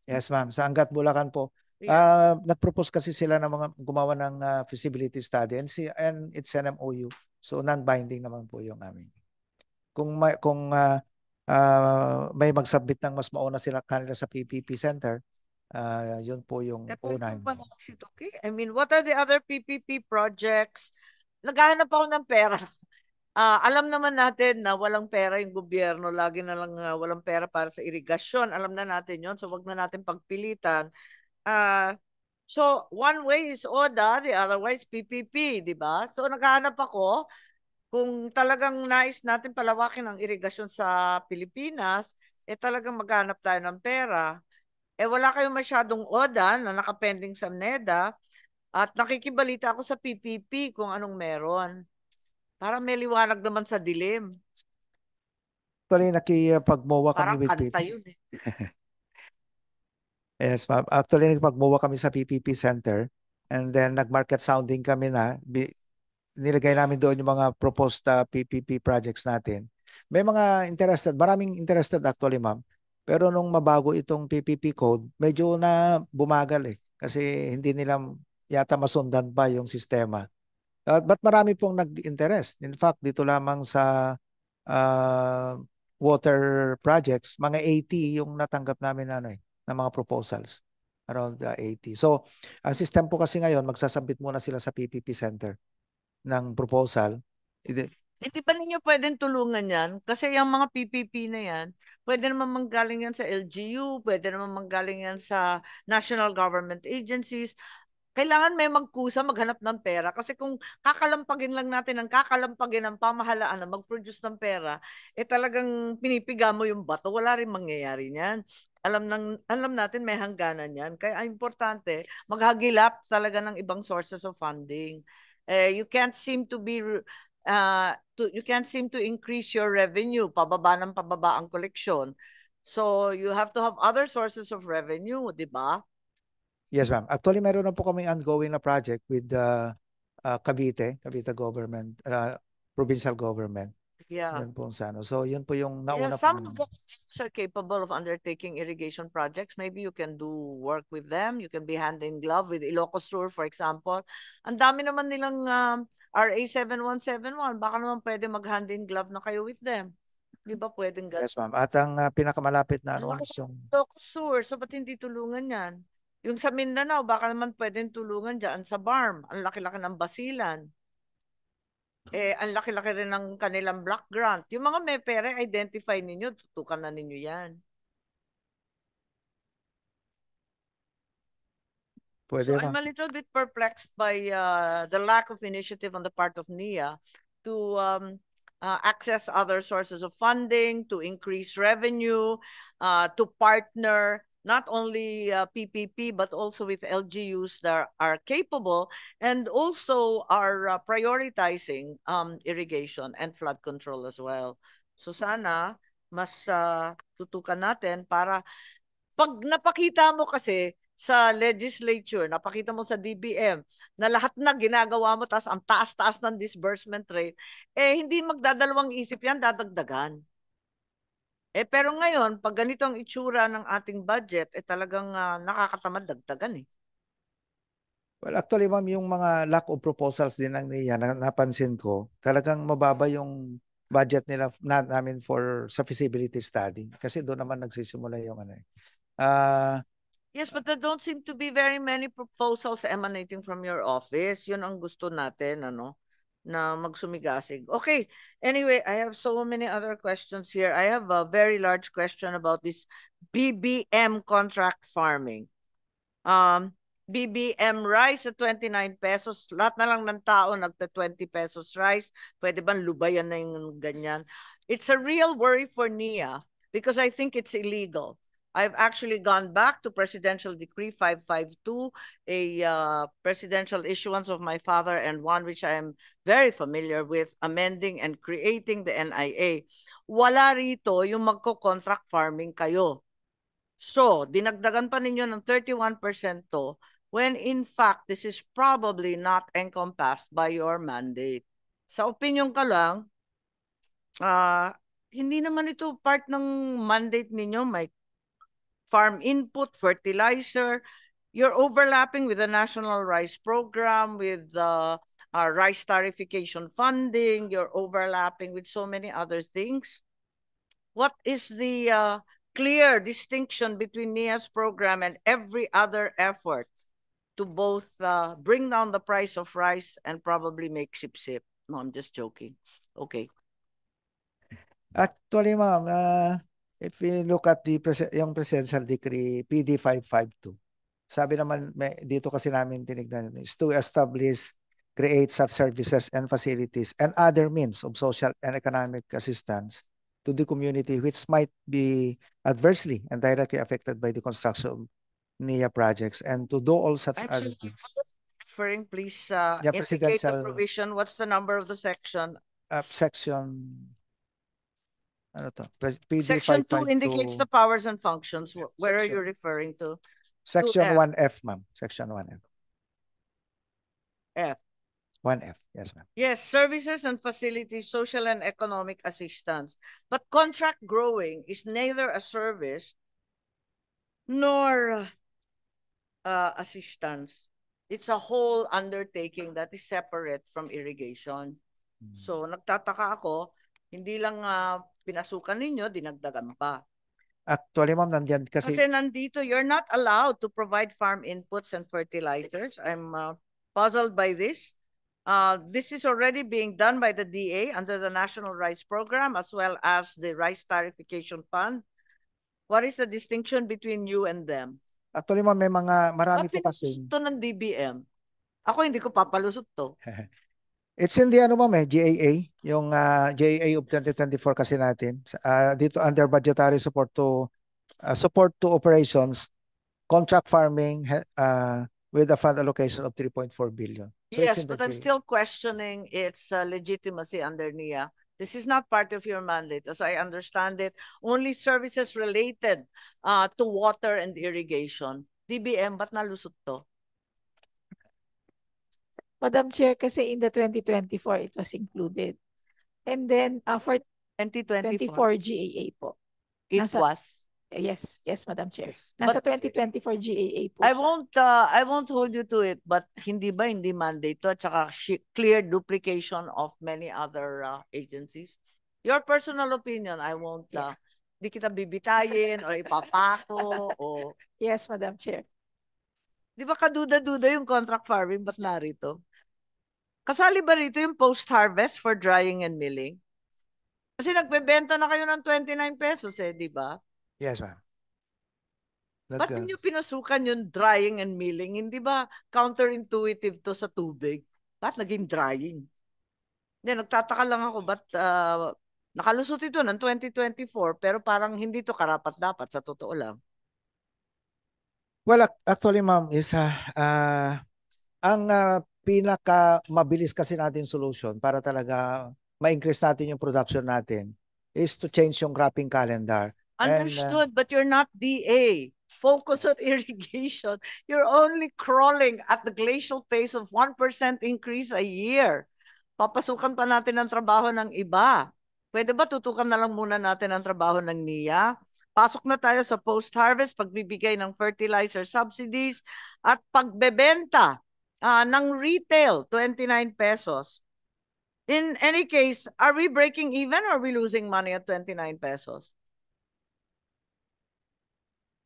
yes ma'am, sa Angat Bulacan po. Yeah. Ah, nag-propose kasi sila ng mga gumawa ng ah, feasibility study and, si, and it's an MOU. So non-binding naman po yung amin. Kung may, kung uh, uh, may mag-submit ng mas mauna sila kanila sa PPP Center, uh, yun po yung unahin. Okay. I mean, what are the other PPP projects? Naghahanap ako ng pera. Uh, alam naman natin na walang pera yung gobyerno, lagi na lang uh, walang pera para sa irigasyon. Alam na natin yon so wag na natin pagpilitan. Uh, So, one way is ODA, ah, the other way is PPP, di ba? So, naghahanap ako kung talagang nais natin palawakin ang irigasyon sa Pilipinas, eh talagang maghanap tayo ng pera. Eh wala kayong masyadong ODA ah, na nakapending sa MNEDA at nakikibalita ako sa PPP kung anong meron. Para may liwanag naman sa dilim. Actually, nakipagmowa kami Parang with kanta PPP. yun eh. Yes, ma'am. Actually, nagpagmuwa kami sa PPP Center and then nag-market sounding kami na. nilagay namin doon yung mga proposed uh, ah, PPP projects natin. May mga interested, maraming interested actually, ma'am. Pero nung mabago itong PPP code, medyo na bumagal eh. Kasi hindi nila yata masundan pa yung sistema. Uh, but marami pong nag-interest. In fact, dito lamang sa uh, water projects, mga 80 yung natanggap namin ano eh ng mga proposals around the 80. So, ang system po kasi ngayon, magsasabit muna sila sa PPP Center ng proposal. Hindi pa ninyo pwedeng tulungan yan kasi yung mga PPP na yan, pwede naman manggaling yan sa LGU, pwede naman manggaling yan sa national government agencies. Kailangan may magkusa, maghanap ng pera. Kasi kung kakalampagin lang natin ang kakalampagin ng pamahalaan na mag-produce ng pera, eh talagang pinipiga mo yung bato. Wala rin mangyayari niyan. Alam, ng, alam natin may hangganan yan. Kaya importante, maghagilap talaga ng ibang sources of funding. Uh, you can't seem to be uh, to, you can't seem to increase your revenue. Pababa ng pababa ang collection. So you have to have other sources of revenue, di ba? Yes, ma'am. Actually, meron na po kaming ongoing na project with the uh, Cavite, Cavite government, uh, provincial government. Yeah. Yun po sa ano. So, yun po yung nauna yeah, some po. Some of are capable of undertaking irrigation projects. Maybe you can do work with them. You can be hand in glove with Ilocos Sur, for example. Ang dami naman nilang uh, RA 7171. Baka naman pwede mag-hand in glove na kayo with them. Di ba pwedeng ganun? Yes, ma'am. At ang uh, pinakamalapit na ano is yung... Ilocos Sur. So, ba't hindi tulungan yan? Yung sa Mindanao, baka naman pwedeng tulungan dyan sa BARM. Ang laki-laki ng basilan. Eh, ang laki-laki rin ng kanilang block grant. Yung mga may pera, identify ninyo, tutukan na ninyo yan. Pwede so, I'm a little bit perplexed by uh, the lack of initiative on the part of NIA to um, uh, access other sources of funding, to increase revenue, uh, to partner not only uh, PPP but also with LGUs that are capable and also are uh, prioritizing um, irrigation and flood control as well. So sana mas uh, tutukan natin para pag napakita mo kasi sa legislature, napakita mo sa DBM na lahat na ginagawa mo tas ang taas-taas ng disbursement rate, eh hindi magdadalawang isip yan, dadagdagan. Eh pero ngayon, pag ganito ang itsura ng ating budget, eh talagang uh, nakakatamad dagdagan eh. Well, actually ma'am, yung mga lack of proposals din ang NIA na napansin ko, talagang mababa yung budget nila na, namin for sa feasibility study kasi doon naman nagsisimula yung ano eh. Uh, yes, but there don't seem to be very many proposals emanating from your office. Yun ang gusto natin, ano na magsumigasig. Okay, anyway, I have so many other questions here. I have a very large question about this BBM contract farming. Um, BBM rice sa 29 pesos. Lahat na lang ng tao nagta 20 pesos rice. Pwede bang lubayan na yung ganyan? It's a real worry for NIA because I think it's illegal. I've actually gone back to Presidential Decree 552, a uh, presidential issuance of my father, and one which I am very familiar with, amending and creating the NIA. Wala rito yung magko-contract farming kayo. So, dinagdagan pa ninyo ng 31% to when in fact, this is probably not encompassed by your mandate. Sa opinion ka lang, uh, hindi naman ito part ng mandate ninyo, Mike farm input, fertilizer. You're overlapping with the National Rice Program, with the uh, rice tarification funding. You're overlapping with so many other things. What is the uh, clear distinction between NIA's program and every other effort to both uh, bring down the price of rice and probably make sip sip? No, I'm just joking. Okay. Actually, ma'am, uh, if you look at the yung presidential decree PD 552 sabi naman may, dito kasi namin tinignan is to establish create such services and facilities and other means of social and economic assistance to the community which might be adversely and directly affected by the construction of NIA projects and to do all such i other things. Referring, please uh, yeah, indicate the provision. What's the number of the section? Uh, section Ano to? PG Section 2 indicates the powers and functions. Where section, are you referring to? Section 1F, ma'am. Section 1F. F. 1F. Yes, ma'am. Yes, services and facilities, social and economic assistance. But contract growing is neither a service nor uh, assistance. It's a whole undertaking that is separate from irrigation. Mm. So nagtataka ako, hindi lang uh, pinasukan ninyo, dinagdagan pa. Actually, ma'am, nandiyan kasi... Kasi nandito, you're not allowed to provide farm inputs and fertilizers. I'm uh, puzzled by this. Uh, this is already being done by the DA under the National Rice Program as well as the Rice Tarification Fund. What is the distinction between you and them? Actually, ma'am, may mga marami Bakit kasi... Ito ng DBM. Ako hindi ko papalusot to. It's in the ano ma'am eh, GAA, yung uh, ah, GAA of 2024 kasi natin. Uh, dito under budgetary support to uh, support to operations, contract farming uh, with a fund allocation of 3.4 billion. So yes, but GAA. I'm still questioning its uh, legitimacy under NIA. This is not part of your mandate, as I understand it. Only services related uh, to water and irrigation. DBM, ba't nalusot to? Madam Chair, kasi in the 2024, it was included. And then uh, for 2024 GAA po. It nasa, was. Yes, yes, Madam Chair. Nasa but, 2024 GAA po. I won't uh, I won't hold you to it, but hindi ba hindi mandate to at clear duplication of many other uh, agencies? Your personal opinion, I won't uh, yeah. di kita bibitayin or ipapako o Yes, Madam Chair. Di ba kaduda-duda yung contract farming? Ba't narito? Kasali ba rito yung post-harvest for drying and milling? Kasi nagbebenta na kayo ng 29 pesos eh, di ba? Yes, ma'am. Ba't uh, ninyo pinasukan yung drying and milling? Hindi ba counterintuitive to sa tubig? Ba't naging drying? Hindi, nagtataka lang ako ba't uh, nakalusot ito ng 2024 pero parang hindi to karapat-dapat sa totoo lang. Well, actually ma'am, is uh, uh, ang uh, pinaka mabilis kasi natin solution para talaga ma-increase natin yung production natin is to change yung cropping calendar. Understood, and, uh, but you're not DA. Focus on irrigation. You're only crawling at the glacial pace of 1% increase a year. Papasukan pa natin ang trabaho ng iba. Pwede ba tutukan na lang muna natin ang trabaho ng NIA? Pasok na tayo sa post-harvest, pagbibigay ng fertilizer subsidies, at pagbebenta uh, ng retail, 29 pesos. In any case, are we breaking even or are we losing money at 29 pesos?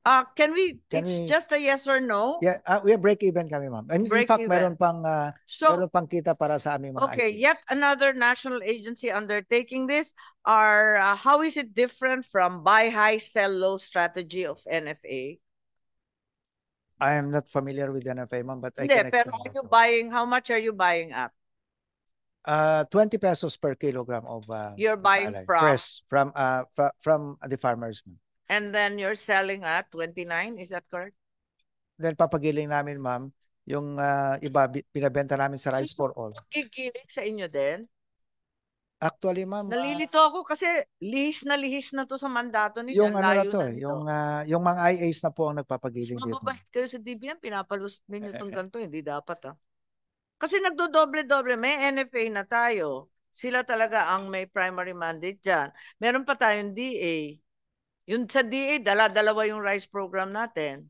Uh, can we, can it's we, just a yes or no? Yeah, uh, we are break even kami ma'am. And break in fact, even. meron pang, uh, so, meron pang kita para sa aming mga Okay, items. yet another national agency undertaking this. Are, uh, how is it different from buy high, sell low strategy of NFA? I am not familiar with NFA, ma'am, but I Hindi, can pero explain. are you buying, how much are you buying at? Uh, 20 pesos per kilogram of uh, You're buying palay. from? fresh from uh fr from the farmers. And then you're selling at 29, is that correct? Then papagiling namin, ma'am, yung uh, iba bi- namin sa Rice for All. Gigiling sa inyo din? Actually, ma'am. Ah, Nalilito uh, ako kasi lihis na lihis na to sa mandato ni Yung ano na to, na yung, uh, yung mga IAs na po ang nagpapagiling dito. Mababait kayo sa DBM, pinapalos ninyo itong ganito, hindi dapat ah. Kasi nagdodoble-doble, may NFA na tayo. Sila talaga ang may primary mandate dyan. Meron pa tayong DA. Yung sa DA, dala-dalawa yung rice program natin.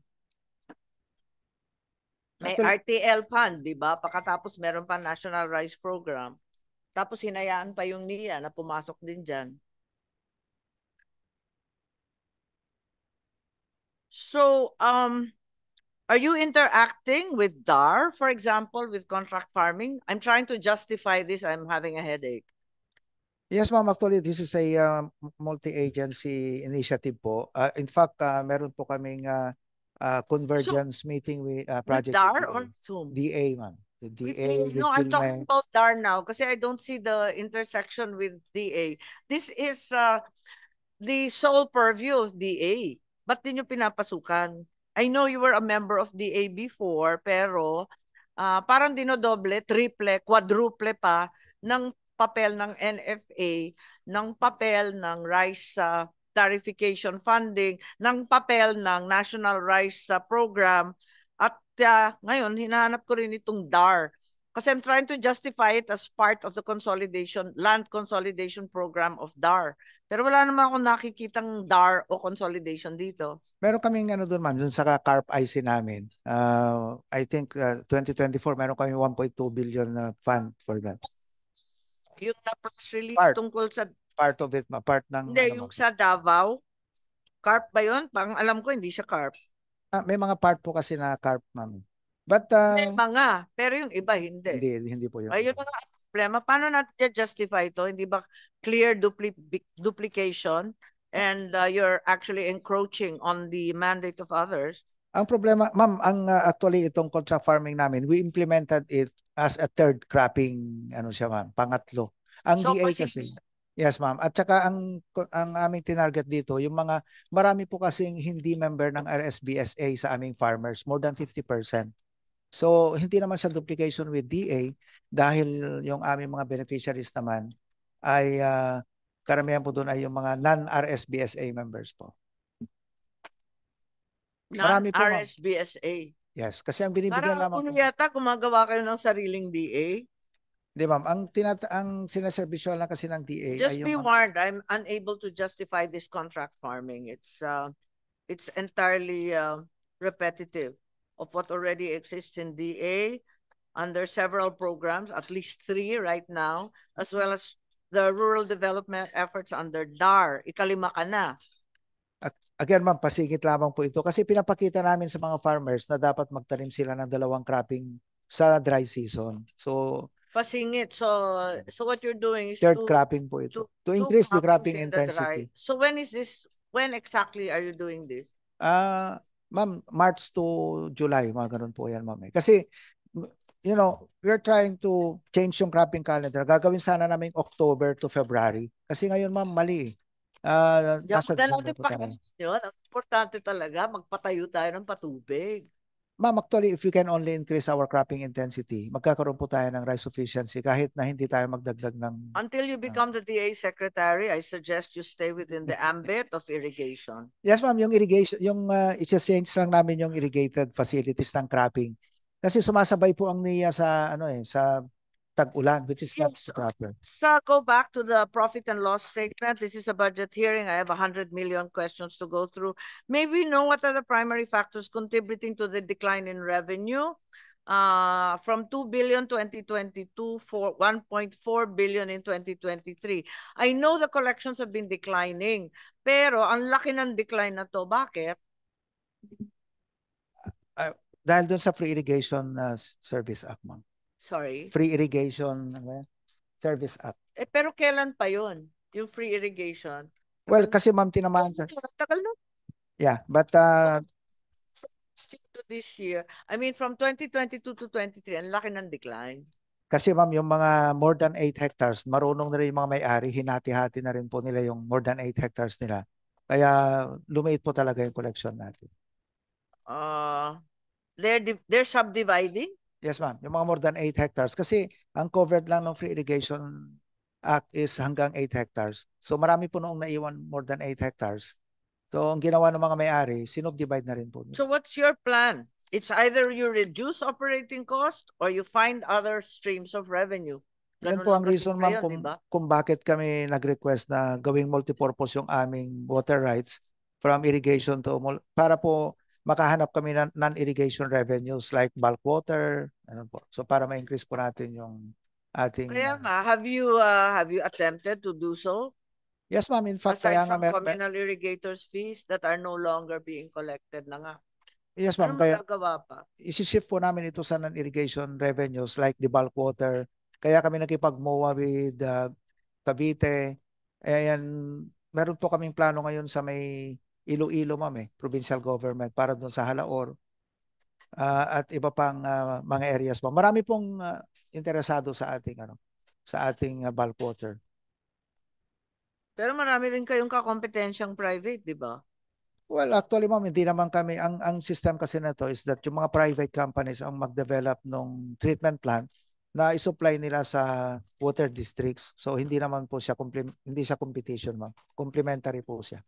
May RTL fund, di ba? Pagkatapos meron pa National Rice Program. Tapos hinayaan pa yung niya na pumasok din dyan. So, um, are you interacting with DAR, for example, with contract farming? I'm trying to justify this. I'm having a headache. Yes, ma'am. Actually, this is a uh, multi-agency initiative po. Uh, in fact, uh, meron po kaming uh, uh, convergence so, meeting with uh, project. With DAR or Zoom? DA, ma'am. The DA. E, no, I'm talking about DAR now kasi I don't see the intersection with DA. This is uh, the sole purview of DA. Ba't din yung pinapasukan? I know you were a member of DA before, pero uh, parang dinodoble, triple, quadruple pa ng papel ng NFA, ng papel ng rice uh, tarification funding, ng papel ng National Rice uh, Program, kaya ngayon, hinahanap ko rin itong DAR. Kasi I'm trying to justify it as part of the consolidation, land consolidation program of DAR. Pero wala naman akong nakikitang DAR o consolidation dito. Meron kaming ano doon ma'am, doon sa CARP IC namin. Uh, I think uh, 2024, meron kami 1.2 billion na uh, fund for that. Yung na-press release part, tungkol sa... Part of it, ma part ng... Hindi, ano, yung sa Davao. CARP ba yun? Pang alam ko, hindi siya CARP. Ah, may mga part po kasi na carp, ma'am. But, uh, may mga, pero yung iba hindi. Hindi, hindi po yun. Ayun na ang problema. Paano natin justify ito? Hindi ba clear dupli duplication and uh, you're actually encroaching on the mandate of others? Ang problema, ma'am, ang uh, actually itong contract farming namin, we implemented it as a third cropping, ano siya ma'am, pangatlo. Ang so, DA kasi, Yes, ma'am. At saka ang ang aming tinarget dito, yung mga marami po kasing hindi member ng RSBSA sa aming farmers, more than 50%. So, hindi naman sa duplication with DA dahil yung aming mga beneficiaries naman ay uh, karamihan po doon ay yung mga non-RSBSA members po. Non-RSBSA. Yes, kasi ang binibigyan Parang lamang... Parang yata gumagawa kayo ng sariling DA. Hindi ma'am, ang, tinata- ang sinaservisyo lang kasi ng DA Just ay be warned, I'm unable to justify this contract farming. It's uh, it's entirely uh, repetitive of what already exists in DA under several programs, at least three right now, as well as the rural development efforts under DAR. Ikalima ka na. Again, ma'am, pasingit lamang po ito kasi pinapakita namin sa mga farmers na dapat magtanim sila ng dalawang cropping sa dry season. So, pasingit. So so what you're doing is Third to, cropping po ito. To, to increase the cropping in intensity. The So when is this, when exactly are you doing this? Ah, uh, ma'am, March to July, mga ganun po yan, ma'am. Eh. Kasi, you know, we're trying to change yung cropping calendar. Gagawin sana namin October to February. Kasi ngayon, ma'am, mali eh. Uh, ah, yeah, nasa December pa yun. importante talaga, magpatayo tayo ng patubig. Ma'am, actually, if we can only increase our cropping intensity, magkakaroon po tayo ng rice sufficiency kahit na hindi tayo magdagdag ng... Until you ah, become uh, the DA Secretary, I suggest you stay within the mm-hmm. ambit of irrigation. Yes, ma'am. Yung irrigation, yung uh, i-change lang namin yung irrigated facilities ng cropping. Kasi sumasabay po ang niya sa, ano eh, sa tag-ulan, which is not the problem. So go back to the profit and loss statement. This is a budget hearing. I have 100 million questions to go through. May we know what are the primary factors contributing to the decline in revenue? Uh, from 2 billion 2022 for 1.4 billion in 2023. I know the collections have been declining, pero ang laki ng decline na to. Bakit? Uh, dahil dun sa free irrigation uh, service act, ma'am. Sorry? Free Irrigation ano Service Act. Eh, pero kailan pa yon Yung free irrigation? Well, kasi ma'am, tinamaan sa... Tagal na. Yeah, but uh, to this year, I mean from 2022 to 23, ang laki ng decline. Kasi ma'am, yung mga more than 8 hectares, marunong na rin yung mga may-ari, hinati-hati na rin po nila yung more than 8 hectares nila. Kaya lumiit po talaga yung collection natin. Uh, they're, they're subdividing? Yes, ma'am. Yung mga more than 8 hectares. Kasi ang covered lang ng Free Irrigation Act is hanggang 8 hectares. So marami po noong naiwan more than 8 hectares. So ang ginawa ng mga may-ari, sinubdivide na rin po. So what's your plan? It's either you reduce operating cost or you find other streams of revenue. Ganun Yan po ang reason ma'am kung, diba? kung bakit kami nag-request na gawing multipurpose yung aming water rights from irrigation to para po makahanap kami ng non-irrigation revenues like bulk water. Ano po. So para ma-increase po natin yung ating... Kaya uh, nga, have you, uh, have you attempted to do so? Yes, ma'am. In fact, Aside kaya nga... Aside communal irrigators fees that are no longer being collected na nga. Yes, ma'am. kaya, gagawa pa? isi-shift po namin ito sa non-irrigation revenues like the bulk water. Kaya kami nakipag-MOA with uh, Cavite. And meron po kaming plano ngayon sa may Iloilo, ma'am eh, provincial government para doon sa Halaor uh, at iba pang uh, mga areas pa. Marami pong uh, interesado sa ating ano, sa ating uh, bulk water. Pero marami rin kayong kakompetensyang private, di ba? Well, actually ma'am, hindi naman kami ang ang system kasi na to is that yung mga private companies ang mag-develop ng treatment plant na isupply nila sa water districts. So hindi naman po siya hindi siya competition, ma'am. Complementary po siya.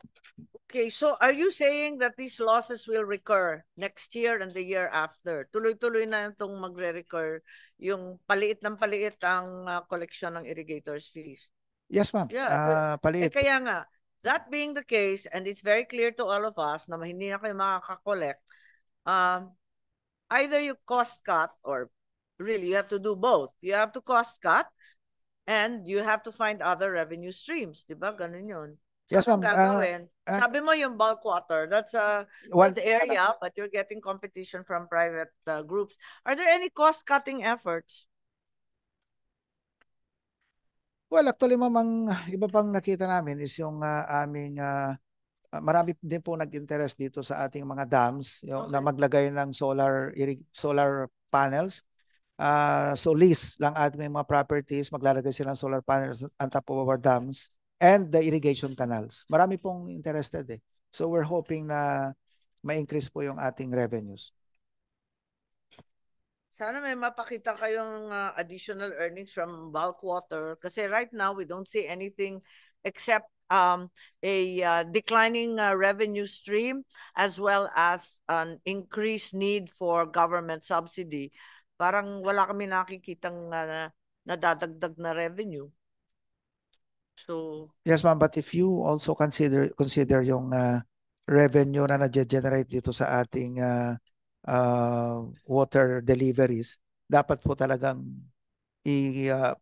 Okay, so are you saying that these losses will recur next year and the year after? Tuloy-tuloy na itong magre-recur yung paliit ng paliit ang uh, ah, collection ng irrigators fees. Yes, ma'am. Yeah, uh, paliit. Eh, kaya nga, that being the case and it's very clear to all of us na hindi na kayo makaka um, uh, either you cost cut or really you have to do both. You have to cost cut and you have to find other revenue streams. diba Ganun yun. Yes, ma'am. Uh, uh, Sabi mo yung bulk water, that's a uh, well, good area, but you're getting competition from private uh, groups. Are there any cost-cutting efforts? Well, actually, ma'am, ang iba pang nakita namin is yung uh, aming, uh, marami din po nag-interest dito sa ating mga dams yung, okay. na maglagay ng solar solar panels Uh, so lease lang at may mga properties, maglalagay sila ng solar panels on top of our dams and the irrigation canals. Marami pong interested eh. So we're hoping na ma-increase po yung ating revenues. Sana may mapakita kayong uh, additional earnings from bulk water kasi right now we don't see anything except um, a uh, declining uh, revenue stream as well as an increased need for government subsidy parang wala kami nakikitang uh, nadadagdag na revenue. So Yes ma'am, but if you also consider consider yung uh, revenue na na-generate dito sa ating uh, uh, water deliveries, dapat po talagang i uh,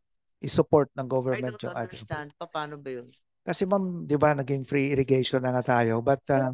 i-support ng government yung ating. I don't understand. Ating. Paano ba yun? Kasi ma'am, di ba naging free irrigation na nga tayo. But uh,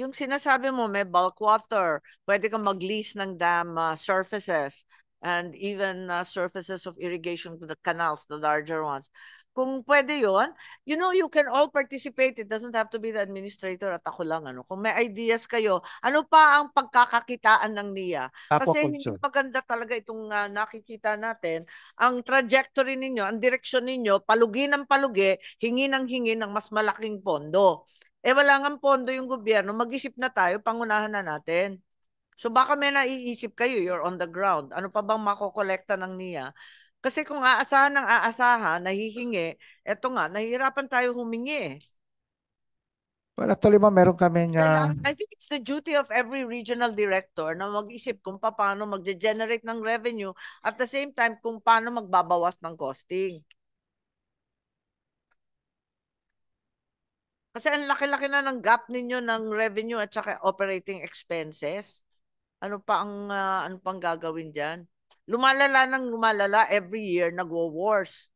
yung sinasabi mo may bulk water, pwede kang mag-lease ng dam uh, surfaces and even uh, surfaces of irrigation to the canals, the larger ones. Kung pwede yon, you know, you can all participate. It doesn't have to be the administrator at ako lang. Ano. Kung may ideas kayo, ano pa ang pagkakakitaan ng NIA? Kasi hindi maganda talaga itong uh, nakikita natin. Ang trajectory ninyo, ang direksyon ninyo, palugi ng palugi, hingi ng hingi ng mas malaking pondo. Eh wala ngang pondo yung gobyerno, mag-isip na tayo, pangunahan na natin. So baka may naiisip kayo, you're on the ground. Ano pa bang makokolekta ng niya? Kasi kung aasahan ng aasahan, nahihingi, eto nga, nahihirapan tayo humingi eh. Well, actually, ma'am, meron kami nga... Um, I think it's the duty of every regional director na mag-isip kung paano mag-generate ng revenue at the same time kung paano magbabawas ng costing. Kasi ang laki-laki na ng gap ninyo ng revenue at saka operating expenses. Ano pa ang uh, ano pang gagawin diyan? Lumalala nang lumalala every year nagwo-worse.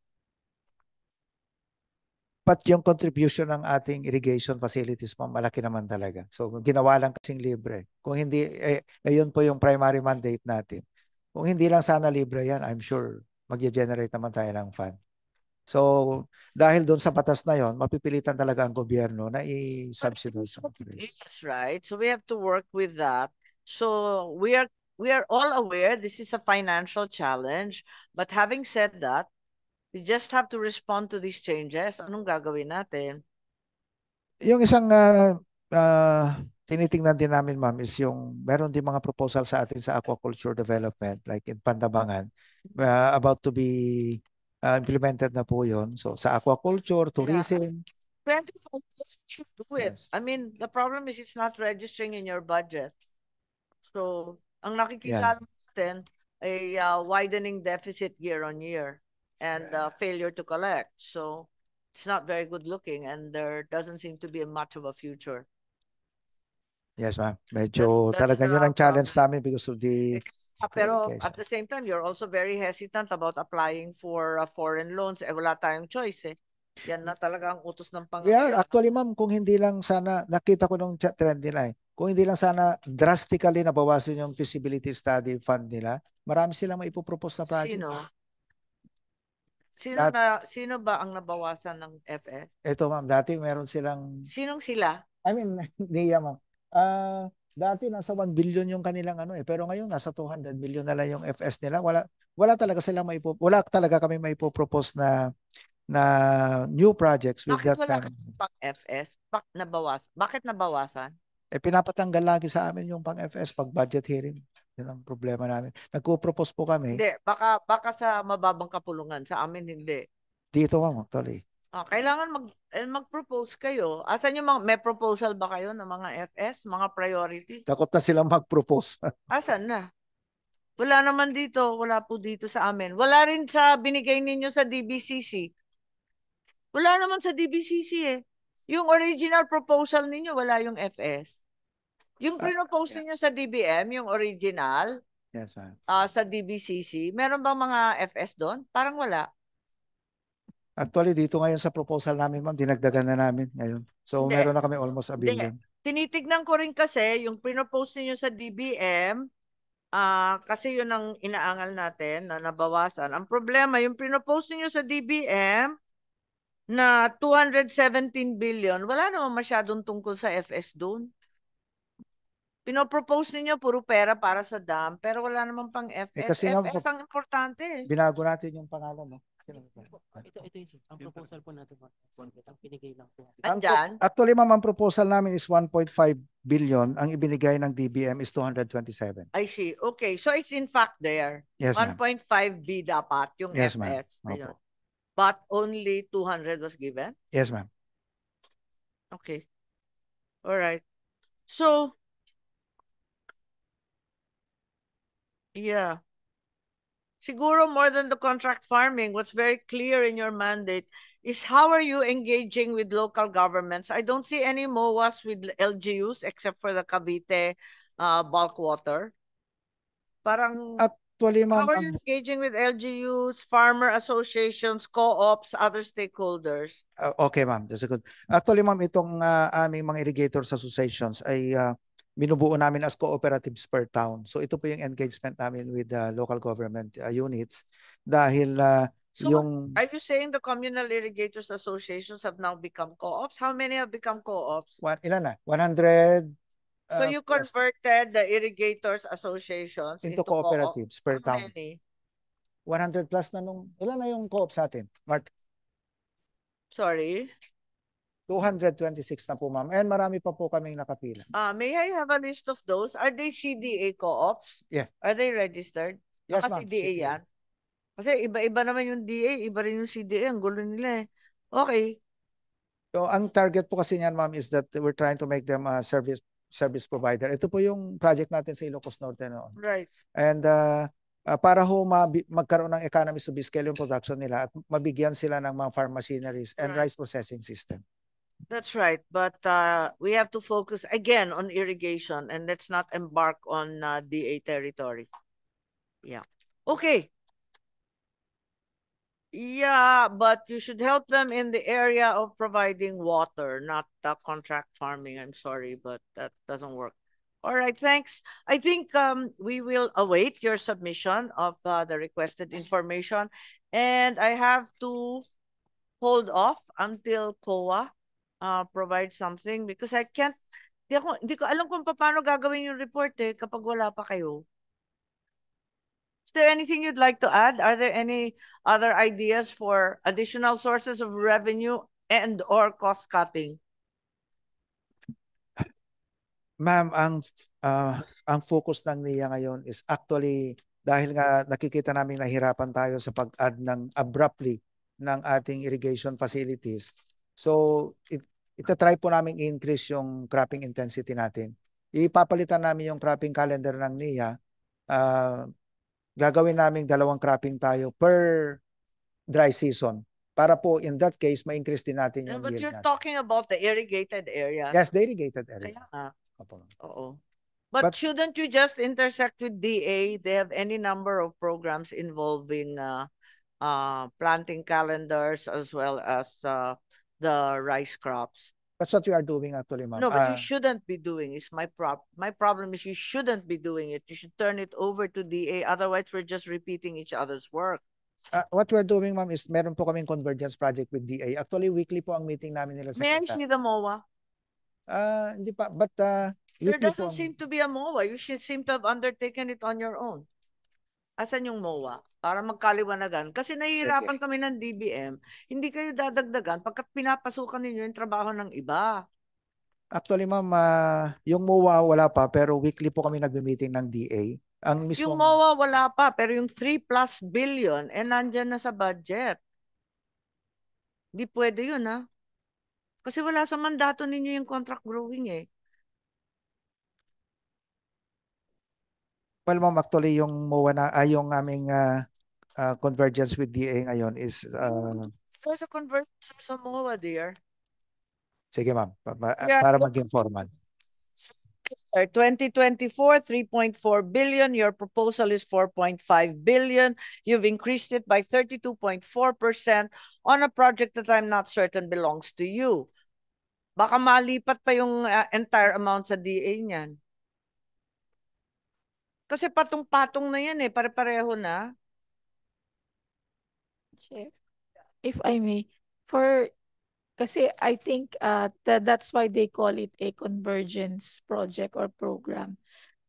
Pat yung contribution ng ating irrigation facilities mo, malaki naman talaga. So, ginawa lang kasing libre. Kung hindi, eh, ayun po yung primary mandate natin. Kung hindi lang sana libre yan, I'm sure mag-generate naman tayo ng fund. So, dahil doon sa batas na yon, mapipilitan talaga ang gobyerno na i-subsidize. But is, right? So we have to work with that. So we are we are all aware this is a financial challenge, but having said that, we just have to respond to these changes. Anong gagawin natin? Yung isang uh, uh, tinitingnan din namin, ma'am, is yung meron din mga proposal sa atin sa aquaculture development like in Pandabangan uh, about to be Uh, implemented na po yon. So sa aquaculture, tourism. Yeah. 25 years, you should do it. Yes. I mean, the problem is it's not registering in your budget. So ang nakikita yeah. natin ay uh, widening deficit year on year and uh, yeah. uh, failure to collect. So it's not very good looking and there doesn't seem to be much of a future. Yes, ma'am. Medyo that's, that's talaga the, yun ang challenge um, namin because of the... Ah, pero at the same time, you're also very hesitant about applying for uh, foreign loans. Eh, wala tayong choice eh. Yan na talaga ang utos ng Panginoon. Yeah, actually ma'am, kung hindi lang sana, nakita ko nung trend nila eh, kung hindi lang sana drastically nabawasan yung feasibility study fund nila, marami silang maipopropose na project. Sino? Sino, That, na, sino ba ang nabawasan ng FS? Ito ma'am, dati meron silang... Sinong sila? I mean, Nia ma'am Ah, uh, dati nasa 1 billion yung kanilang ano eh, pero ngayon nasa 200 billion na lang yung FS nila. Wala wala talaga silang maipo wala talaga kami maipo-propose na na new projects with Bakit that kind. pang FS? Bak nabawas. Bakit nabawasan? Eh pinapatanggal lagi sa amin yung pang FS pag budget hearing. Yan ang problema namin. Nagko-propose po kami. Hindi, baka baka sa mababang kapulungan, sa amin hindi. Dito mo actually. Oh, kailangan mag eh, mag-propose kayo. Asan yung mga may proposal ba kayo ng mga FS, mga priority? Takot na silang mag-propose. Asan na? Wala naman dito, wala po dito sa amin. Wala rin sa binigay ninyo sa DBCC. Wala naman sa DBCC eh. Yung original proposal ninyo, wala yung FS. Yung ah, pinopose yeah. ninyo sa DBM, yung original, yes, sir. Uh, ah, sa DBCC, meron bang mga FS doon? Parang wala. Actually, dito ngayon sa proposal namin, ma'am, dinagdagan na namin ngayon. So, Hindi. meron na kami almost a billion. Tinitignan ko rin kasi yung pinopose ninyo sa DBM, ah kasi yun ang inaangal natin na nabawasan. Ang problema, yung pinopose ninyo sa DBM na 217 billion, wala naman masyadong tungkol sa FS doon. Pinopropose ninyo puro pera para sa dam, pero wala naman pang FS. Eh, kasi nga, FS ang importante. Binago natin yung pangalan. No? Ito, ito yung ang proposal po natin. Ang pinigay lang po. Actually, ma'am, ang proposal namin is 1.5 billion. Ang ibinigay ng DBM is 227. I see. Okay. So it's in fact there. Yes, 1.5 B dapat yung yes, FS. But only 200 was given? Yes, ma'am. Okay. All right. So, yeah siguro more than the contract farming, what's very clear in your mandate is how are you engaging with local governments? I don't see any MOAs with LGUs except for the Cavite uh, bulk water. Parang actually ma'am, how are you um, engaging with LGUs, farmer associations, co-ops, other stakeholders? Uh, okay ma'am, that's a good. Actually ma'am, itong uh, aming mga irrigators associations ay uh, binubuo namin as cooperatives per town. So ito po yung engagement namin with the uh, local government uh, units dahil uh, so yung Are you saying the communal irrigators associations have now become co-ops? How many have become co-ops? What ilan na? 100 So uh, you converted the irrigators associations into, into cooperatives co per How town. Many? 100 plus na nung ilan na yung co-op sa atin? Mark. Sorry. 226 na po ma'am. And marami pa po kaming nakapila. Ah, may I have a list of those? Are they CDA co-ops? Yes. Are they registered? Yes, ma'am. CDA, CDA yan. Kasi iba-iba naman yung DA, iba rin yung CDA. Ang gulo nila eh. Okay. So ang target po kasi niyan ma'am is that we're trying to make them a service service provider. Ito po yung project natin sa Ilocos Norte noon. Right. And uh, uh, para ho magkaroon ng economies of scale yung production nila at mabigyan sila ng mga farm machineries and right. rice processing system. That's right. But uh, we have to focus again on irrigation and let's not embark on uh, DA territory. Yeah. Okay. Yeah, but you should help them in the area of providing water, not uh, contract farming. I'm sorry, but that doesn't work. All right, thanks. I think um, we will await your submission of uh, the requested information. And I have to hold off until COA uh, provide something because I can't, di, ako, di ko alam kung paano gagawin yung report eh kapag wala pa kayo. Is there anything you'd like to add? Are there any other ideas for additional sources of revenue and or cost cutting? Ma'am, ang uh, ang focus ng niya ngayon is actually dahil nga nakikita namin nahirapan tayo sa pag-add ng abruptly ng ating irrigation facilities. So it itatry po namin i-increase yung cropping intensity natin. Ipapalitan namin yung cropping calendar ng NIA. Uh, ah, gagawin namin dalawang cropping tayo per dry season. Para po in that case, ma-increase din natin yung But you're natin. talking about the irrigated area. Yes, the irrigated area. Kaya nga. Opo. Oo. But, But shouldn't you just intersect with DA? They have any number of programs involving uh, uh, planting calendars as well as uh, the rice crops. That's what we are doing actually, ma'am. No, but uh, you ah. shouldn't be doing it. my prob. my problem is you shouldn't be doing it. You should turn it over to DA, otherwise we're just repeating each other's work. Uh, what we're doing, ma'am, is meron po kaming convergence project with DA. Actually, weekly po ang meeting namin nila sa May I see the MOA? Uh, ah, hindi pa, but uh, There doesn't seem to be a MOA. You should seem to have undertaken it on your own. Asan yung MOA? Para magkaliwanagan. Kasi nahihirapan Sige. kami ng DBM. Hindi kayo dadagdagan pagkat pinapasukan ninyo yung trabaho ng iba. Actually, ma'am, uh, yung MOA wala pa pero weekly po kami nagme-meeting ng DA. Ang mismo Yung MOA wala pa pero yung 3 plus billion eh nandyan na sa budget. Di pwede yun, ha? Ah. Kasi wala sa mandato ninyo yung contract growing, eh. Well, ma'am, actually yung MOA na ah, yung aming ah, ah, convergence with DA ngayon is ah, So, a conversion sa MOA, dear. sige ma'am, pa- pa- ah, Yeah. para maging formal. Sir, 2024, 3.4 billion. Your proposal is 4.5 billion. You've increased it by 32.4% on a project that I'm not certain belongs to you. Baka malipat pa yung uh, entire amount sa DA niyan. Kasi patong-patong na yan eh. Pare-pareho na. Chef, if I may, for kasi I think uh, th that's why they call it a convergence project or program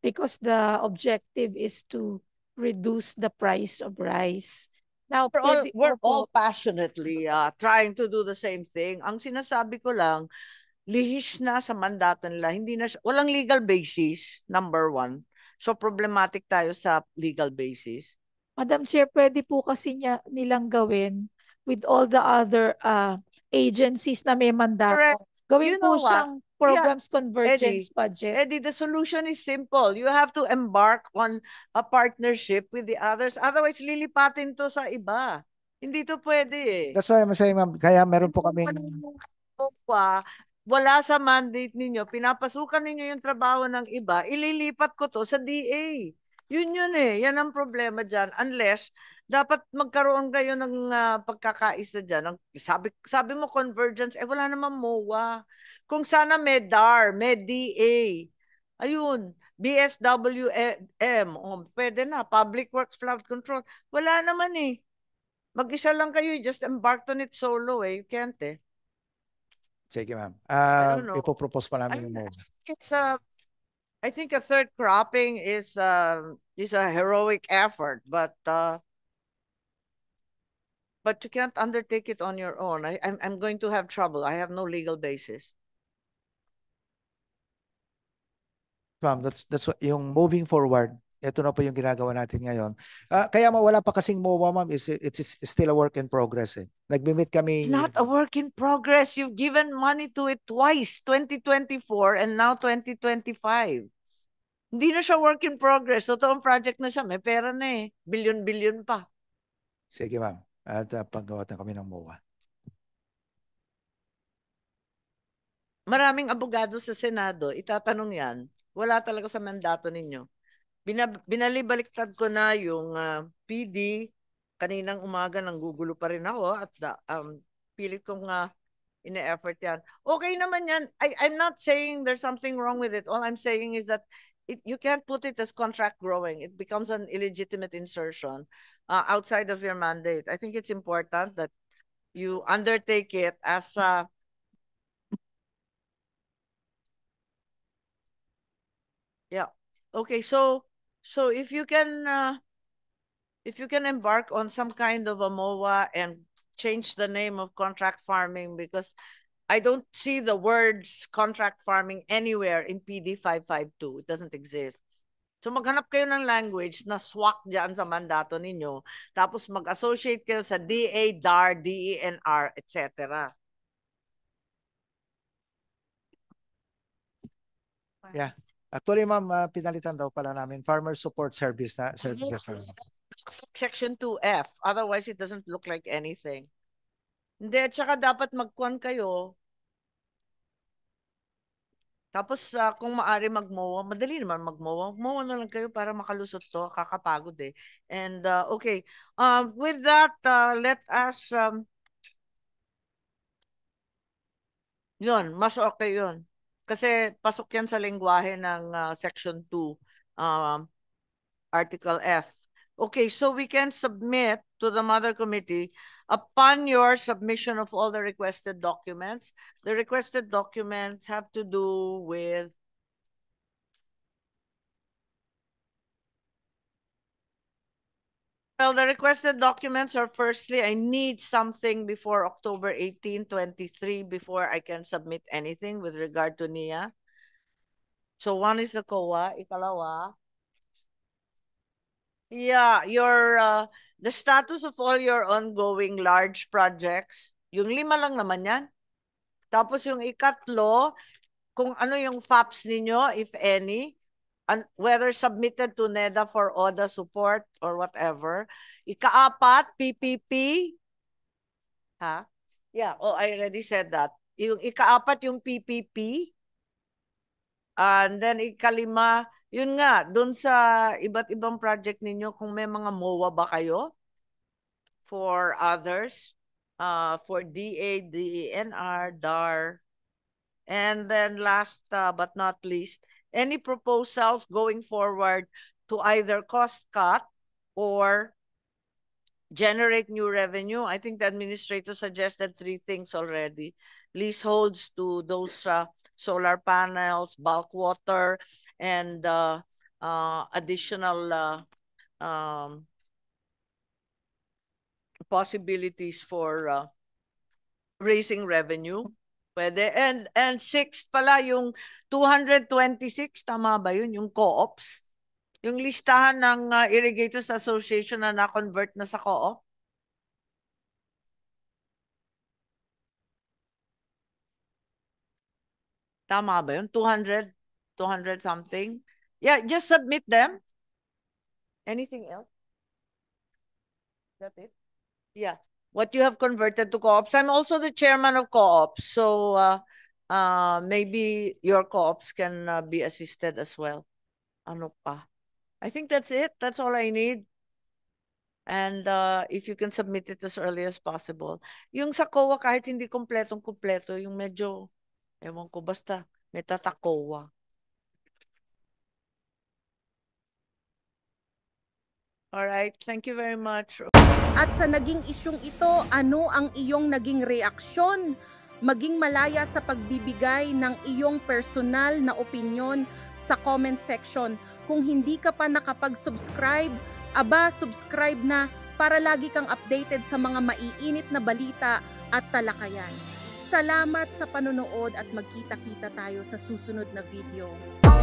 because the objective is to reduce the price of rice. Now, we're all, we're all passionately uh, trying to do the same thing. Ang sinasabi ko lang, lihis na sa mandato nila. Hindi na, walang legal basis, number one. So problematic tayo sa legal basis. Madam Chair, pwede po kasi niya, nilang gawin with all the other uh, agencies na may mandato. Correct. Gawin you po siyang programs yeah. convergence Eddie, budget. Eddie, the solution is simple. You have to embark on a partnership with the others. Otherwise, lilipatin to sa iba. Hindi to pwede eh. That's why I'm saying, ma'am, kaya meron po kami wala sa mandate ninyo, pinapasukan ninyo yung trabaho ng iba, ililipat ko to sa DA. Yun yun eh. Yan ang problema dyan. Unless, dapat magkaroon kayo ng uh, pagkakaisa dyan. Ang, sabi, sabi mo convergence, eh wala naman MOA. Kung sana may DAR, may DA. Ayun, BSWM, e oh, pwede na. Public Works Flood Control. Wala naman eh. Mag-isa lang kayo. Just embarked on it solo eh. You can't eh. Sige, ma'am. Uh, I don't um, know. Ipopropose pa namin I, yung move. It's a, uh, I think a third cropping is a um, is a heroic effort, but uh, but you can't undertake it on your own. I, I'm, I'm going to have trouble. I have no legal basis. Ma'am, that's, that's what, yung moving forward, ito na po yung ginagawa natin ngayon. Uh, kaya mawala pa kasing MOA, ma'am, is it is still a work in progress. Eh. Nagbi-meet kami. It's not a work in progress. You've given money to it twice, 2024 and now 2025. Hindi na siya work in progress. Totoong project na siya. May pera na eh. Bilyon-bilyon pa. Sige, ma'am. At uh, ah, paggawatan kami ng MOA. Maraming abogado sa Senado, itatanong yan. Wala talaga sa mandato ninyo binab- binalibaliktad ko na yung uh, ah, PD. Kaninang umaga nang gugulo pa rin ako at the, um, pilit kong uh, ine-effort yan. Okay naman yan. I, I'm not saying there's something wrong with it. All I'm saying is that it, you can't put it as contract growing. It becomes an illegitimate insertion uh, outside of your mandate. I think it's important that you undertake it as a Yeah. Okay, so So if you can, uh, if you can embark on some kind of a MOA and change the name of contract farming because I don't see the words contract farming anywhere in PD 552. It doesn't exist. So maghanap kayo ng language na swak dyan sa mandato ninyo. Tapos mag-associate kayo sa DA, DAR, DENR, etc. Yeah, Actually, ma'am, uh, pinalitan daw pala namin farmer support service na services. na. Section 2F. Otherwise, it doesn't look like anything. Hindi, at saka dapat magkuhan kayo. Tapos, uh, kung maari magmowa, madali naman magmowa. Magmowa na lang kayo para makalusot to. Kakapagod eh. And, uh, okay. Um, with that, uh, let us... Um, yun, mas okay yun. Kasi pasok yan sa lengguwahe ng uh, Section 2, um, Article F. Okay, so we can submit to the Mother Committee upon your submission of all the requested documents. The requested documents have to do with Well, the requested documents are firstly, I need something before October 18, 23, before I can submit anything with regard to NIA. So one is the COA, ikalawa. Yeah, your uh, the status of all your ongoing large projects, yung lima lang naman yan. Tapos yung ikatlo, kung ano yung FAPS ninyo, if any, and whether submitted to NEDA for ODA support or whatever. Ikaapat, PPP. Ha? Yeah, oh, I already said that. Yung ikaapat, yung PPP. And then ikalima, yun nga, doon sa iba't ibang project ninyo, kung may mga MOA ba kayo for others, uh, for DA, DENR, DAR, and then last uh, but not least, any proposals going forward to either cost cut or generate new revenue. I think the administrator suggested three things already. Leaseholds to those uh, solar panels, bulk water, and uh, uh, additional uh, um, possibilities for uh, raising revenue. Pwede. And, and sixth pala, yung 226, tama ba yun? Yung co-ops? Yung listahan ng uh, Irrigators Association na na-convert na sa co-op? Tama ba yun? 200? 200 something? Yeah, just submit them. Anything else? That it? Yeah. what you have converted to co-ops. I'm also the chairman of co-ops, so uh, uh, maybe your co-ops can uh, be assisted as well. Ano pa? I think that's it. That's all I need. And uh, if you can submit it as early as possible. Yung sa COA, kahit hindi kompletong kompleto, yung medyo, ewan ko, basta may tatakowa. All right. Thank you very much. At sa naging isyong ito, ano ang iyong naging reaksyon? Maging malaya sa pagbibigay ng iyong personal na opinyon sa comment section. Kung hindi ka pa nakapag-subscribe, aba, subscribe na para lagi kang updated sa mga maiinit na balita at talakayan. Salamat sa panonood at magkita-kita tayo sa susunod na video.